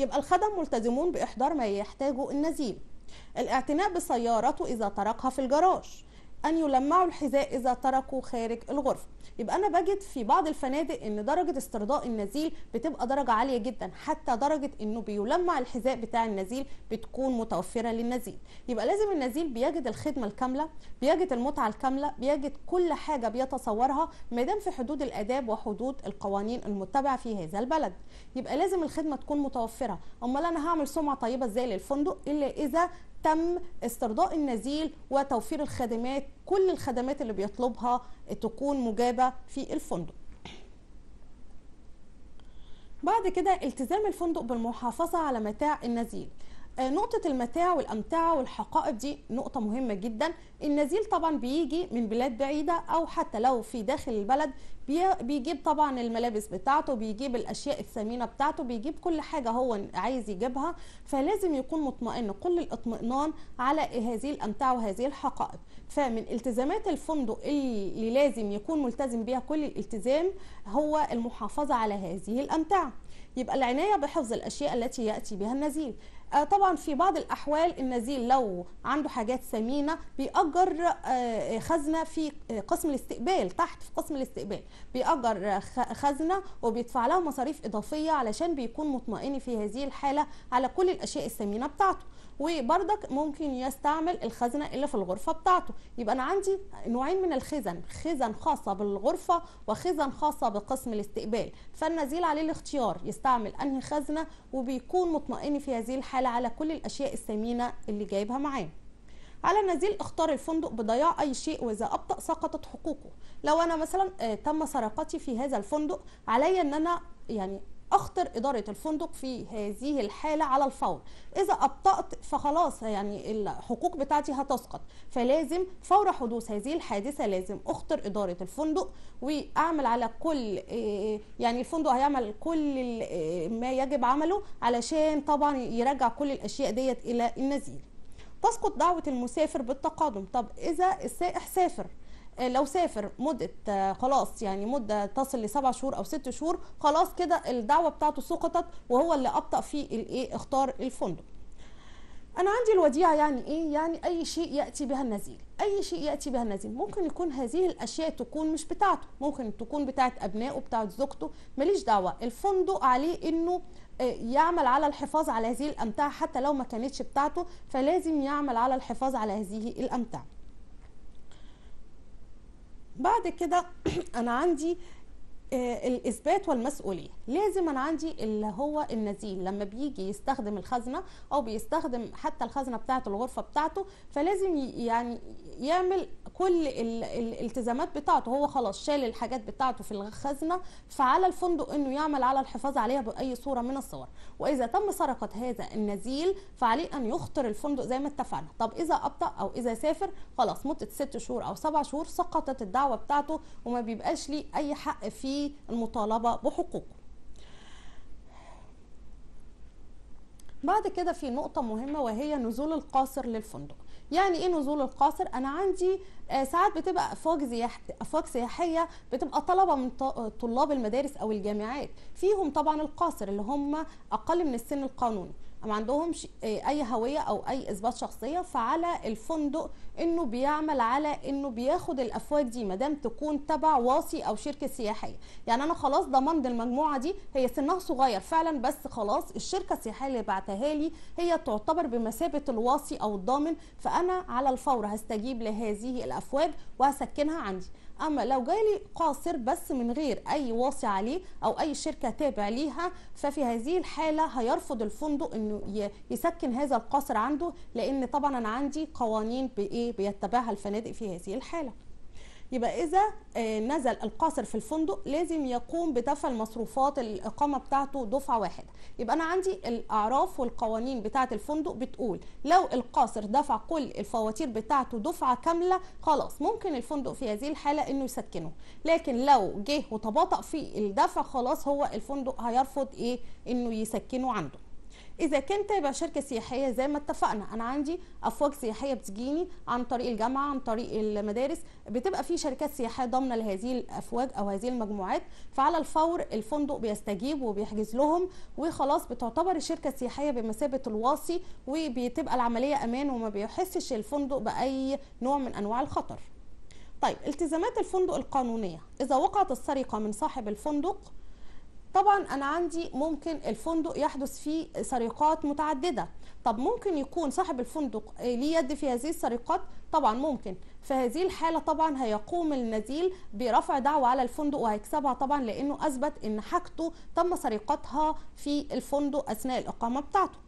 Speaker 1: يبقى الخدم ملتزمون باحضار ما يحتاجه النزيل الاعتناء بسيارته اذا تركها في الجراج ان يلمعوا الحذاء اذا تركوا خارج الغرفه يبقى انا بجد في بعض الفنادق ان درجه استرضاء النزيل بتبقى درجه عاليه جدا حتى درجه انه بيلمع الحذاء بتاع النزيل بتكون متوفره للنزيل يبقى لازم النزيل بيجد الخدمه الكامله بيجد المتعه الكامله بيجد كل حاجه بيتصورها ما دام في حدود الاداب وحدود القوانين المتبعه في هذا البلد يبقى لازم الخدمه تكون متوفره امال انا هعمل سمعه طيبه ازاي للفندق الا اذا تم استرضاء النزيل وتوفير الخدمات كل الخدمات اللي بيطلبها تكون مجابة في الفندق بعد كده التزام الفندق بالمحافظة على متاع النزيل آه، نقطه المتاع والامتعه والحقائب دي نقطه مهمه جدا النزيل طبعا بيجي من بلاد بعيده او حتى لو في داخل البلد بيجيب طبعا الملابس بتاعته بيجيب الاشياء الثمينه بتاعته بيجيب كل حاجه هو عايز يجيبها فلازم يكون مطمئن كل الاطمئنان على هذه الامتعه وهذه الحقائب فمن التزامات الفندق اللي لازم يكون ملتزم بها كل الالتزام هو المحافظه على هذه الامتعه يبقى العنايه بحفظ الاشياء التي ياتي بها النزيل آه، طبعا في بعض الاحوال النزيل لو عنده حاجات ثمينه بيأجر آه، خزنه في آه، قسم الاستقبال تحت في قسم الاستقبال بيأجر خزنه وبيدفع لها مصاريف اضافيه علشان بيكون مطمئن في هذه الحاله على كل الاشياء الثمينه بتاعته وبرضك ممكن يستعمل الخزنه اللي في الغرفه بتاعته يبقى انا عندي نوعين من الخزن خزن خاصه بالغرفه وخزن خاصه بقسم الاستقبال فالنزيل عليه الاختيار يستعمل انهي خزنه وبيكون مطمئن في هذه الحاله على كل الاشياء الثمينه اللي جايبها معاه على النزيل اختار الفندق بضياع اي شيء واذا ابطا سقطت حقوقه لو انا مثلا آه، تم سرقتي في هذا الفندق عليا ان انا يعني اخطر اداره الفندق في هذه الحاله على الفور اذا ابطات فخلاص يعني الحقوق بتاعتي هتسقط فلازم فور حدوث هذه الحادثه لازم اخطر اداره الفندق واعمل على كل آه، يعني الفندق هيعمل كل آه، ما يجب عمله علشان طبعا يرجع كل الاشياء ديت الى النزيل تسقط دعوه المسافر بالتقادم طب اذا السائح سافر آه، لو سافر مده آه، خلاص يعني مده تصل لسبع شهور او ست شهور خلاص كده الدعوه بتاعته سقطت وهو اللي ابطا في الايه اختار الفندق انا عندي الوديعه يعني ايه يعني اي شيء ياتي بها النزيل اي شيء ياتي بها النزيل ممكن يكون هذه الاشياء تكون مش بتاعته ممكن تكون بتاعه ابنائه بتاعه زوجته ماليش دعوه الفندق عليه انه آه، يعمل على الحفاظ على هذه الامتعه حتى لو ما كانتش بتاعته فلازم يعمل على الحفاظ على هذه الامتعه بعد كده <clears throat> انا عندي آه، الاثبات والمسؤوليه لازم انا عندي اللي هو النزيل لما بيجي يستخدم الخزنه او بيستخدم حتى الخزنه بتاعته الغرفه بتاعته فلازم يعني يعمل كل الالتزامات بتاعته هو خلاص شال الحاجات بتاعته في الخزنه فعلى الفندق انه يعمل على الحفاظ عليها باي صوره من الصور واذا تم سرقه هذا النزيل فعليه ان يخطر الفندق زي ما اتفقنا طب اذا ابطا او اذا سافر خلاص مده ست شهور او سبع شهور سقطت الدعوه بتاعته وما بيبقاش ليه اي حق في المطالبه بحقوقه بعد كده في نقطة مهمة وهي نزول القاصر للفندق يعني ايه نزول القاصر انا عندي آه، ساعات بتبقى افواج زياح... افواج سياحيه بتبقى طلبه من طلاب المدارس او الجامعات فيهم طبعا القاصر اللي هم اقل من السن القانوني ما عندهمش اي هويه او اي اثبات شخصيه فعلى الفندق انه بيعمل على انه بياخد الافواج دي ما دام تكون تبع واصي او شركه سياحيه يعني انا خلاص ضمنت المجموعه دي هي سنها صغير فعلا بس خلاص الشركه السياحيه اللي بعتها لي هي تعتبر بمثابه الواصي او الضامن فانا على الفور هستجيب لهذه الافواج وهسكنها عندي اما لو جالي قاصر بس من غير اي واصي عليه او اي شركه تابع ليها ففي هذه الحاله هيرفض الفندق انه يسكن هذا القاصر عنده لان طبعا انا عندي قوانين بايه بيتبعها الفنادق في هذه الحاله يبقى اذا آه، نزل القاصر في الفندق لازم يقوم بدفع المصروفات الاقامه بتاعته دفعه واحده يبقى انا عندي الاعراف والقوانين بتاعه الفندق بتقول لو القاصر دفع كل الفواتير بتاعته دفعه كامله خلاص ممكن الفندق في هذه الحاله انه يسكنه لكن لو جه وتباطأ في الدفع خلاص هو الفندق هيرفض ايه انه يسكنه عنده اذا كان تابع شركه سياحيه زي ما اتفقنا انا عندي افواج سياحيه بتجيني عن طريق الجامعه عن طريق المدارس بتبقى في شركات سياحيه ضامنه لهذه الافواج او هذه المجموعات فعلى الفور الفندق بيستجيب وبيحجز لهم وخلاص بتعتبر الشركه السياحيه بمثابه الواصي وبتبقى العمليه امان وما بيحسش الفندق باي نوع من انواع الخطر طيب التزامات الفندق القانونيه اذا وقعت السرقه من صاحب الفندق طبعا انا عندي ممكن الفندق يحدث فيه سرقات متعدده طب ممكن يكون صاحب الفندق ليه يد في هذه السرقات طبعا ممكن في هذه الحالة طبعا هيقوم النزيل برفع دعوة على الفندق وهيكسبها طبعا لأنه أثبت أن حاجته تم سرقتها في الفندق أثناء الإقامة بتاعته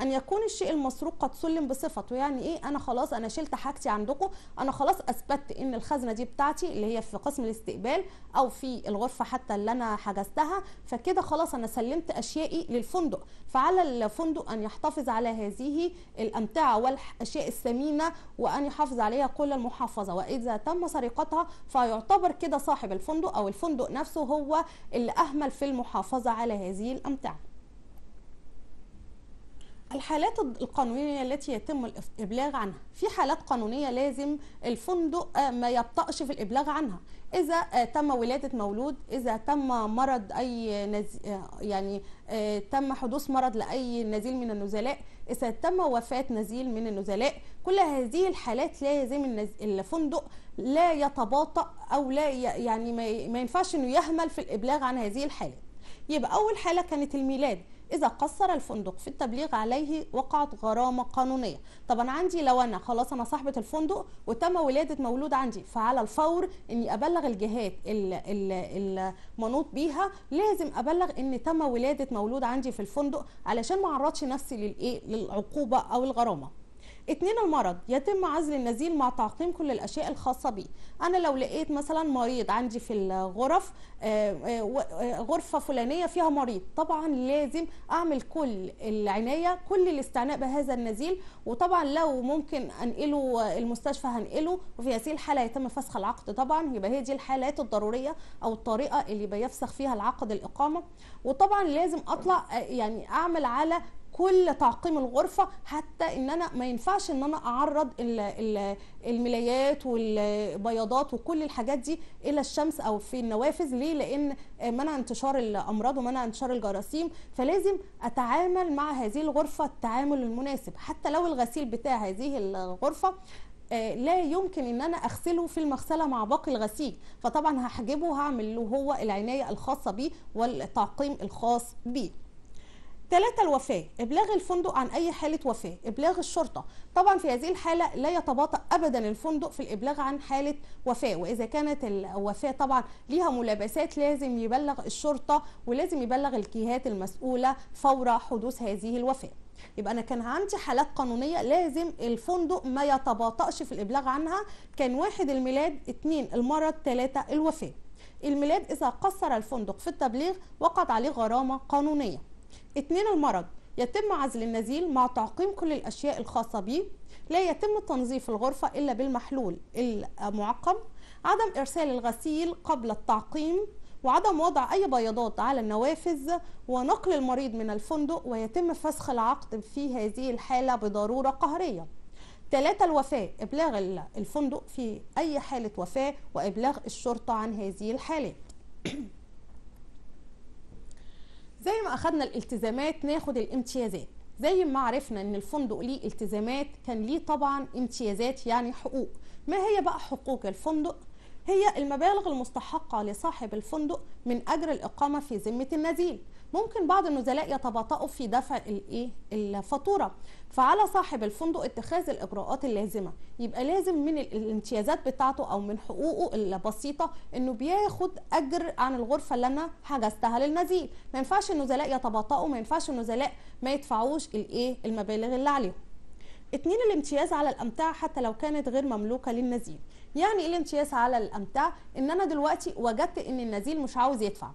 Speaker 1: ان يكون الشيء المسروق قد سلم بصفته يعني ايه انا خلاص انا شلت حاجتي عندكم انا خلاص اثبتت ان الخزنه دي بتاعتي اللي هي في قسم الاستقبال او في الغرفه حتى اللي انا حجزتها فكده خلاص انا سلمت اشيائي للفندق فعلى الفندق ان يحتفظ على هذه الامتعه والاشياء الثمينه وان يحافظ عليها كل المحافظه واذا تم سرقتها فيعتبر كده صاحب الفندق او الفندق نفسه هو اللي اهمل في المحافظه على هذه الامتعه الحالات القانونية التي يتم الإبلاغ عنها في حالات قانونية لازم الفندق آه، ما يبطأش في الإبلاغ عنها إذا آه، تم ولادة مولود إذا تم مرض أي نز... آه، يعني تم حدوث مرض لأي نزيل من النزلاء إذا تم وفاة نزيل من النزلاء كل هذه الحالات لازم النز... الفندق لا يتباطأ أو لا يعني ما ينفعش أنه يهمل في الإبلاغ عن هذه الحالات يبقى أول حالة كانت الميلاد إذا قصر الفندق في التبليغ عليه وقعت غرامة قانونية طب أنا عندي لو أنا خلاص أنا صاحبة الفندق وتم ولادة مولود عندي فعلى الفور إني أبلغ الجهات المنوط بيها لازم أبلغ إن تم ولادة مولود عندي في الفندق علشان ما أعرضش نفسي للإيه للعقوبة أو الغرامة اتنين المرض يتم عزل النزيل مع تعقيم كل الاشياء الخاصه بيه انا لو لقيت مثلا مريض عندي في الغرف آه، آه، آه، غرفه فلانيه فيها مريض طبعا لازم اعمل كل العنايه كل الاستعناء بهذا النزيل وطبعا لو ممكن انقله المستشفى هنقله وفي هذه الحاله يتم فسخ العقد طبعا يبقى هي دي الحالات الضروريه او الطريقه اللي بيفسخ فيها العقد الاقامه وطبعا لازم اطلع يعني اعمل على كل تعقيم الغرفه حتى ان انا ما ينفعش ان انا اعرض الملايات والبيضات وكل الحاجات دي الى الشمس او في النوافذ ليه لان منع انتشار الامراض ومنع انتشار الجراثيم فلازم اتعامل مع هذه الغرفه التعامل المناسب حتى لو الغسيل بتاع هذه الغرفه آه، لا يمكن ان انا اغسله في المغسله مع باقي الغسيل فطبعا هحجبه وهعمل له هو العنايه الخاصه بيه والتعقيم الخاص بيه ثلاثة الوفاة إبلاغ الفندق عن أي حالة وفاة إبلاغ الشرطة طبعا في هذه الحالة لا يتباطأ أبدا الفندق في الإبلاغ عن حالة وفاة وإذا كانت الوفاة طبعا ليها ملابسات لازم يبلغ الشرطة ولازم يبلغ الجهات المسؤولة فور حدوث هذه الوفاة يبقى انا كان عندي حالات قانونيه لازم الفندق ما يتباطاش في الابلاغ عنها كان واحد الميلاد اتنين المرض ثلاثة الوفاه الميلاد اذا قصر الفندق في التبليغ وقعت عليه غرامه قانونيه اتنين المرض يتم عزل النزيل مع تعقيم كل الأشياء الخاصة به لا يتم تنظيف الغرفة إلا بالمحلول المعقم عدم إرسال الغسيل قبل التعقيم وعدم وضع أي بيضات على النوافذ ونقل المريض من الفندق ويتم فسخ العقد في هذه الحالة بضرورة قهرية ثلاثة الوفاة إبلاغ الفندق في أي حالة وفاة وإبلاغ الشرطة عن هذه الحالات زي ما اخذنا الالتزامات ناخد الامتيازات زي ما عرفنا ان الفندق ليه التزامات كان ليه طبعا امتيازات يعني حقوق ما هي بقى حقوق الفندق هي المبالغ المستحقه لصاحب الفندق من اجر الاقامه في ذمه النزيل ممكن بعض النزلاء يتباطؤوا في دفع الايه الفاتوره فعلى صاحب الفندق اتخاذ الاجراءات اللازمه يبقى لازم من الامتيازات بتاعته او من حقوقه البسيطه انه بياخد اجر عن الغرفه اللي انا حجزتها للنزيل ما ينفعش النزلاء يتباطؤوا ما ينفعش النزلاء ما يدفعوش الايه المبالغ اللي عليهم اتنين الامتياز على الامتاع حتى لو كانت غير مملوكه للنزيل يعني ايه الامتياز على الامتاع ان انا دلوقتي وجدت ان النزيل مش عاوز يدفع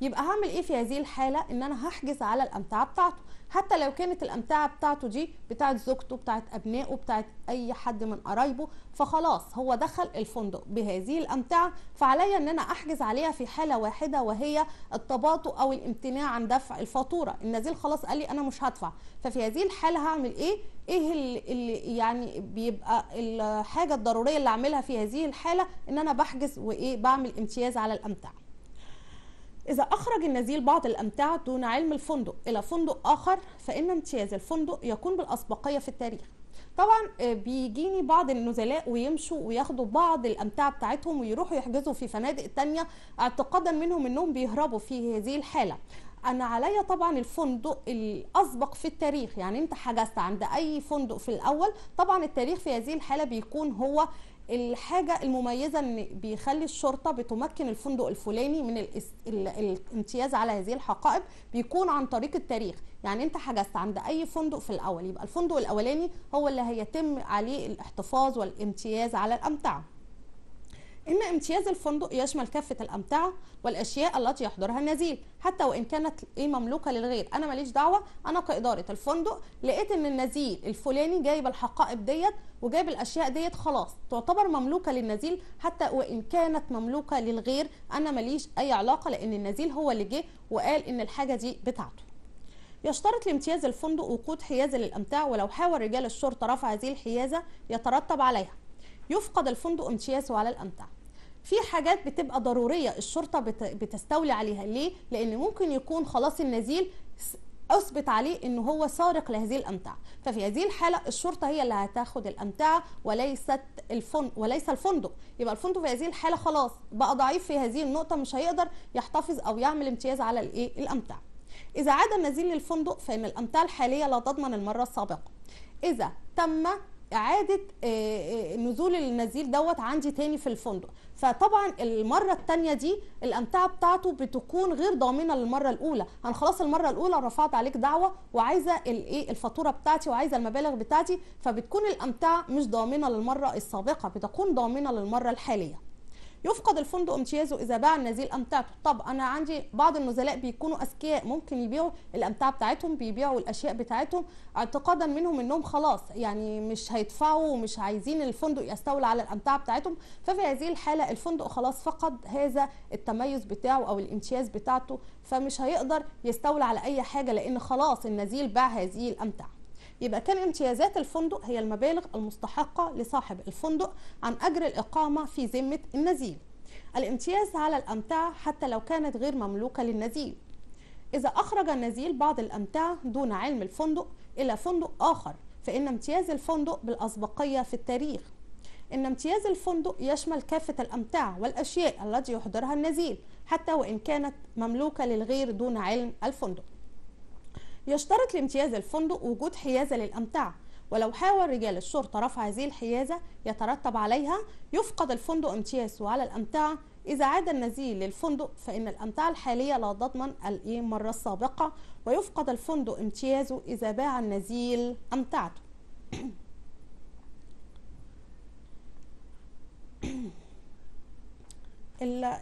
Speaker 1: يبقى هعمل ايه في هذه الحاله ان انا هحجز على الامتعه بتاعته حتى لو كانت الامتعه بتاعته دي بتاعه زوجته بتاعه ابنائه بتاعه اي حد من قرايبه فخلاص هو دخل الفندق بهذه الامتعه فعليا ان انا احجز عليها في حاله واحده وهي التباطؤ او الامتناع عن دفع الفاتوره النزيل خلاص قال لي انا مش هدفع ففي هذه الحاله هعمل ايه ايه اللي يعني بيبقى الحاجه الضروريه اللي اعملها في هذه الحاله ان انا بحجز وايه بعمل امتياز على الامتعه إذا أخرج النزيل بعض الأمتعة دون علم الفندق إلى فندق آخر فإن امتياز الفندق يكون بالأسبقية في التاريخ طبعا آه، بيجيني بعض النزلاء ويمشوا وياخدوا بعض الامتعه بتاعتهم ويروحوا يحجزوا في فنادق تانية اعتقادا منهم انهم بيهربوا في هذه الحاله انا عليا طبعا الفندق الاسبق في التاريخ يعني انت حجزت عند اي فندق في الاول طبعا التاريخ في هذه الحاله بيكون هو الحاجه المميزه ان بيخلي الشرطه بتمكن الفندق الفلاني من الامتياز على هذه الحقائب بيكون عن طريق التاريخ يعني انت حجزت عند اي فندق في الاول يبقى الفندق الاولاني هو اللي هيتم عليه الاحتفاظ والامتياز على الامتعه إن امتياز الفندق يشمل كافة الأمتعة والأشياء التي يحضرها النزيل حتى وإن كانت إيه مملوكة للغير أنا ماليش دعوة أنا كإدارة الفندق لقيت إن النزيل الفلاني جايب الحقائب ديت وجايب الأشياء ديت خلاص تعتبر مملوكة للنزيل حتى وإن كانت مملوكة للغير أنا ماليش أي علاقة لأن النزيل هو اللي جه وقال إن الحاجة دي بتاعته يشترط لامتياز الفندق وقود حيازة للأمتاع ولو حاول رجال الشرطة رفع هذه الحيازة يترتب عليها يفقد الفندق امتيازه على الأمتعة في حاجات بتبقى ضروريه الشرطه بتستولي عليها ليه لان ممكن يكون خلاص النزيل اثبت عليه ان هو سارق لهذه الامتعه ففي هذه الحاله الشرطه هي اللي هتاخد الامتعه وليست الفن وليس الفندق يبقى الفندق في هذه الحاله خلاص بقى ضعيف في هذه النقطه مش هيقدر يحتفظ او يعمل امتياز على الايه الامتعه اذا عاد النزيل للفندق فان الامتعه الحاليه لا تضمن المره السابقه اذا تم اعاده آه، آه، نزول النزيل دوت عندي تاني في الفندق فطبعا المره الثانيه دي الامتعه بتاعته بتكون غير ضامنه للمره الاولى انا خلاص المره الاولى رفعت عليك دعوه وعايزه الايه الفاتوره بتاعتي وعايزه المبالغ بتاعتي فبتكون الامتعه مش ضامنه للمره السابقه بتكون ضامنه للمره الحاليه يفقد الفندق امتيازه اذا باع النزيل امتعته طب انا عندي بعض النزلاء بيكونوا اذكياء ممكن يبيعوا الامتعه بتاعتهم بيبيعوا الاشياء بتاعتهم اعتقادا منهم انهم خلاص يعني مش هيدفعوا ومش عايزين الفندق يستولى على الامتعه بتاعتهم ففي هذه الحاله الفندق خلاص فقد هذا التميز بتاعه او الامتياز بتاعته فمش هيقدر يستولى على اي حاجه لان خلاص النزيل باع هذه الامتعه يبقى كان امتيازات الفندق هي المبالغ المستحقة لصاحب الفندق عن أجر الإقامة في ذمة النزيل الامتياز على الأمتعة حتى لو كانت غير مملوكة للنزيل إذا أخرج النزيل بعض الأمتعة دون علم الفندق إلى فندق آخر فإن امتياز الفندق بالأسبقية في التاريخ إن امتياز الفندق يشمل كافة الأمتعة والأشياء التي يحضرها النزيل حتى وإن كانت مملوكة للغير دون علم الفندق يشترط لامتياز الفندق وجود حيازة للأمتعة ولو حاول رجال الشرطة رفع هذه الحيازة يترتب عليها يفقد الفندق امتيازه على الأمتعة إذا عاد النزيل للفندق فإن الأمتعة الحالية لا تضمن المرة السابقة ويفقد الفندق امتيازه إذا باع النزيل أمتعته <coughs>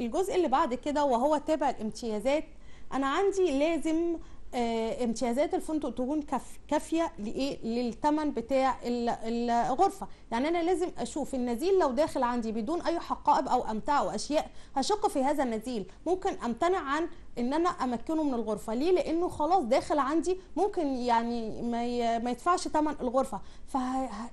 Speaker 1: الجزء اللي بعد كده وهو تابع الامتيازات أنا عندي لازم آه، امتيازات الفندق تكون كافيه لايه للثمن بتاع الغرفه يعني انا لازم اشوف النزيل لو داخل عندي بدون اي حقائب او امتعه او اشياء هشق في هذا النزيل ممكن امتنع عن ان انا امكنه من الغرفه ليه لانه خلاص داخل عندي ممكن يعني ما يدفعش ثمن الغرفه ف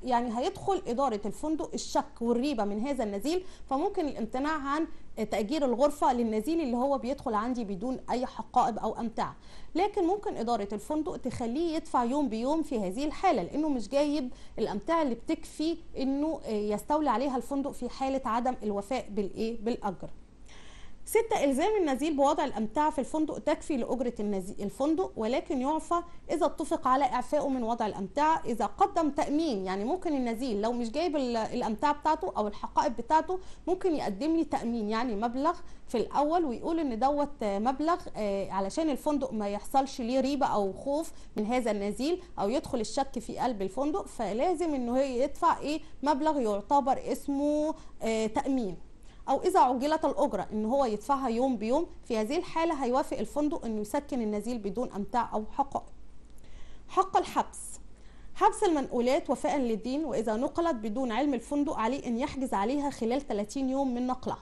Speaker 1: يعني هيدخل اداره الفندق الشك والريبه من هذا النزيل فممكن الامتناع عن تاجير الغرفه للنزيل اللي هو بيدخل عندي بدون اي حقائب او امتعه لكن ممكن اداره الفندق تخليه يدفع يوم بيوم في هذه الحاله لانه مش جايب الامتعه اللي بتكفي انه آه، يستولي عليها الفندق في حاله عدم الوفاء بالايه بالاجر ستة إلزام النزيل بوضع الأمتعة في الفندق تكفي لأجرة الفندق ولكن يعفى إذا اتفق على إعفائه من وضع الأمتعة إذا قدم تأمين يعني ممكن النزيل لو مش جايب الأمتعة بتاعته أو الحقائب بتاعته ممكن يقدم لي تأمين يعني مبلغ في الأول ويقول إن دوت مبلغ آه، علشان الفندق ما يحصلش ليه ريبة أو خوف من هذا النزيل أو يدخل الشك في قلب الفندق فلازم إنه يدفع إيه مبلغ يعتبر اسمه آه، تأمين أو إذا عجلت الأجرة إن هو يدفعها يوم بيوم في هذه الحالة هيوافق الفندق إنه يسكن النزيل بدون أمتاع أو حقائق حق الحبس حبس المنقولات وفاء للدين وإذا نقلت بدون علم الفندق عليه أن يحجز عليها خلال 30 يوم من نقلها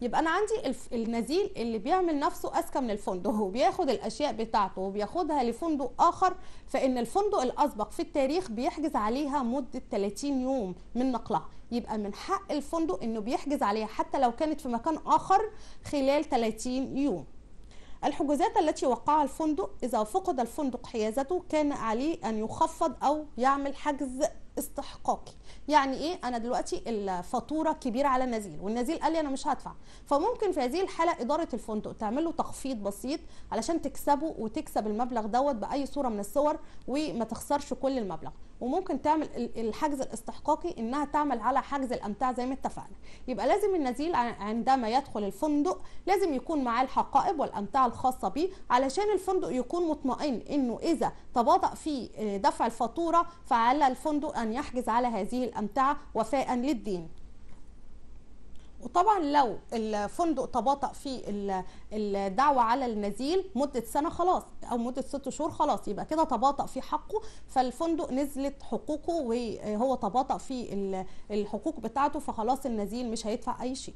Speaker 1: يبقى انا عندي النزيل اللي بيعمل نفسه اذكى من الفندق وبياخد الاشياء بتاعته وبياخدها لفندق اخر فان الفندق الاسبق في التاريخ بيحجز عليها مده 30 يوم من نقلها يبقى من حق الفندق انه بيحجز عليها حتى لو كانت في مكان اخر خلال 30 يوم الحجوزات التي وقعها الفندق إذا فقد الفندق حيازته كان عليه أن يخفض أو يعمل حجز استحقاقي يعني ايه انا دلوقتي الفاتوره كبيره على نزيل والنزيل قال لي انا مش هدفع فممكن في هذه الحاله اداره الفندق تعمل له تخفيض بسيط علشان تكسبه وتكسب المبلغ دوت باي صوره من الصور وما تخسرش كل المبلغ وممكن تعمل الحجز الاستحقاقي انها تعمل على حجز الامتعه زي ما اتفقنا يبقى لازم النزيل عندما يدخل الفندق لازم يكون معاه الحقائب والامتعه الخاصه بيه علشان الفندق يكون مطمئن انه اذا تباطأ في آه، دفع الفاتوره فعلى الفندق ان يحجز على هذه الامتعه وفاء للدين وطبعا لو الفندق تباطأ في الدعوة على النزيل مدة سنة خلاص أو مدة ست شهور خلاص يبقى كده تباطأ في حقه فالفندق نزلت حقوقه وهو تباطأ في الحقوق بتاعته فخلاص النزيل مش هيدفع أي شيء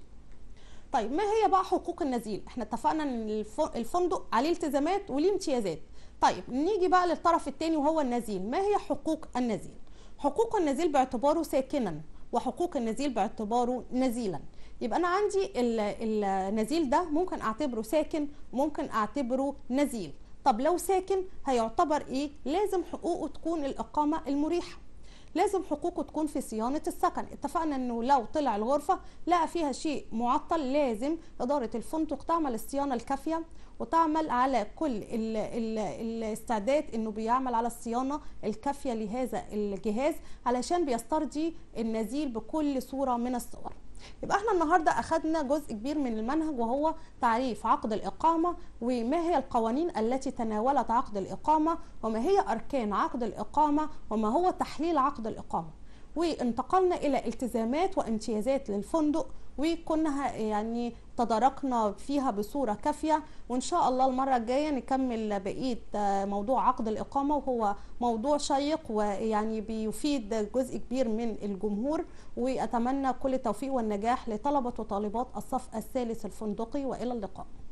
Speaker 1: طيب ما هي بقى حقوق النزيل احنا اتفقنا ان الفندق عليه التزامات وليه امتيازات طيب نيجي بقى للطرف الثاني وهو النزيل ما هي حقوق النزيل حقوق النزيل باعتباره ساكنا وحقوق النزيل باعتباره نزيلا يبقى انا عندي النزيل ده ممكن اعتبره ساكن ممكن اعتبره نزيل طب لو ساكن هيعتبر ايه لازم حقوقه تكون الاقامه المريحه لازم حقوقه تكون في صيانة السكن اتفقنا انه لو طلع الغرفة لقى فيها شيء معطل لازم إدارة الفندق تعمل الصيانة الكافية وتعمل على كل الاستعداد انه بيعمل على الصيانة الكافية لهذا الجهاز علشان بيسترضي النزيل بكل صورة من الصور يبقى احنا النهارده اخذنا جزء كبير من المنهج وهو تعريف عقد الاقامه وما هي القوانين التي تناولت عقد الاقامه وما هي اركان عقد الاقامه وما هو تحليل عقد الاقامه وانتقلنا الى التزامات وامتيازات للفندق وكنا يعني تداركنا فيها بصوره كافيه وان شاء الله المره الجايه نكمل بقيه آه، موضوع عقد الاقامه وهو موضوع شيق ويعني بيفيد جزء كبير من الجمهور واتمنى كل التوفيق والنجاح لطلبه وطالبات الصف الثالث الفندقي والى اللقاء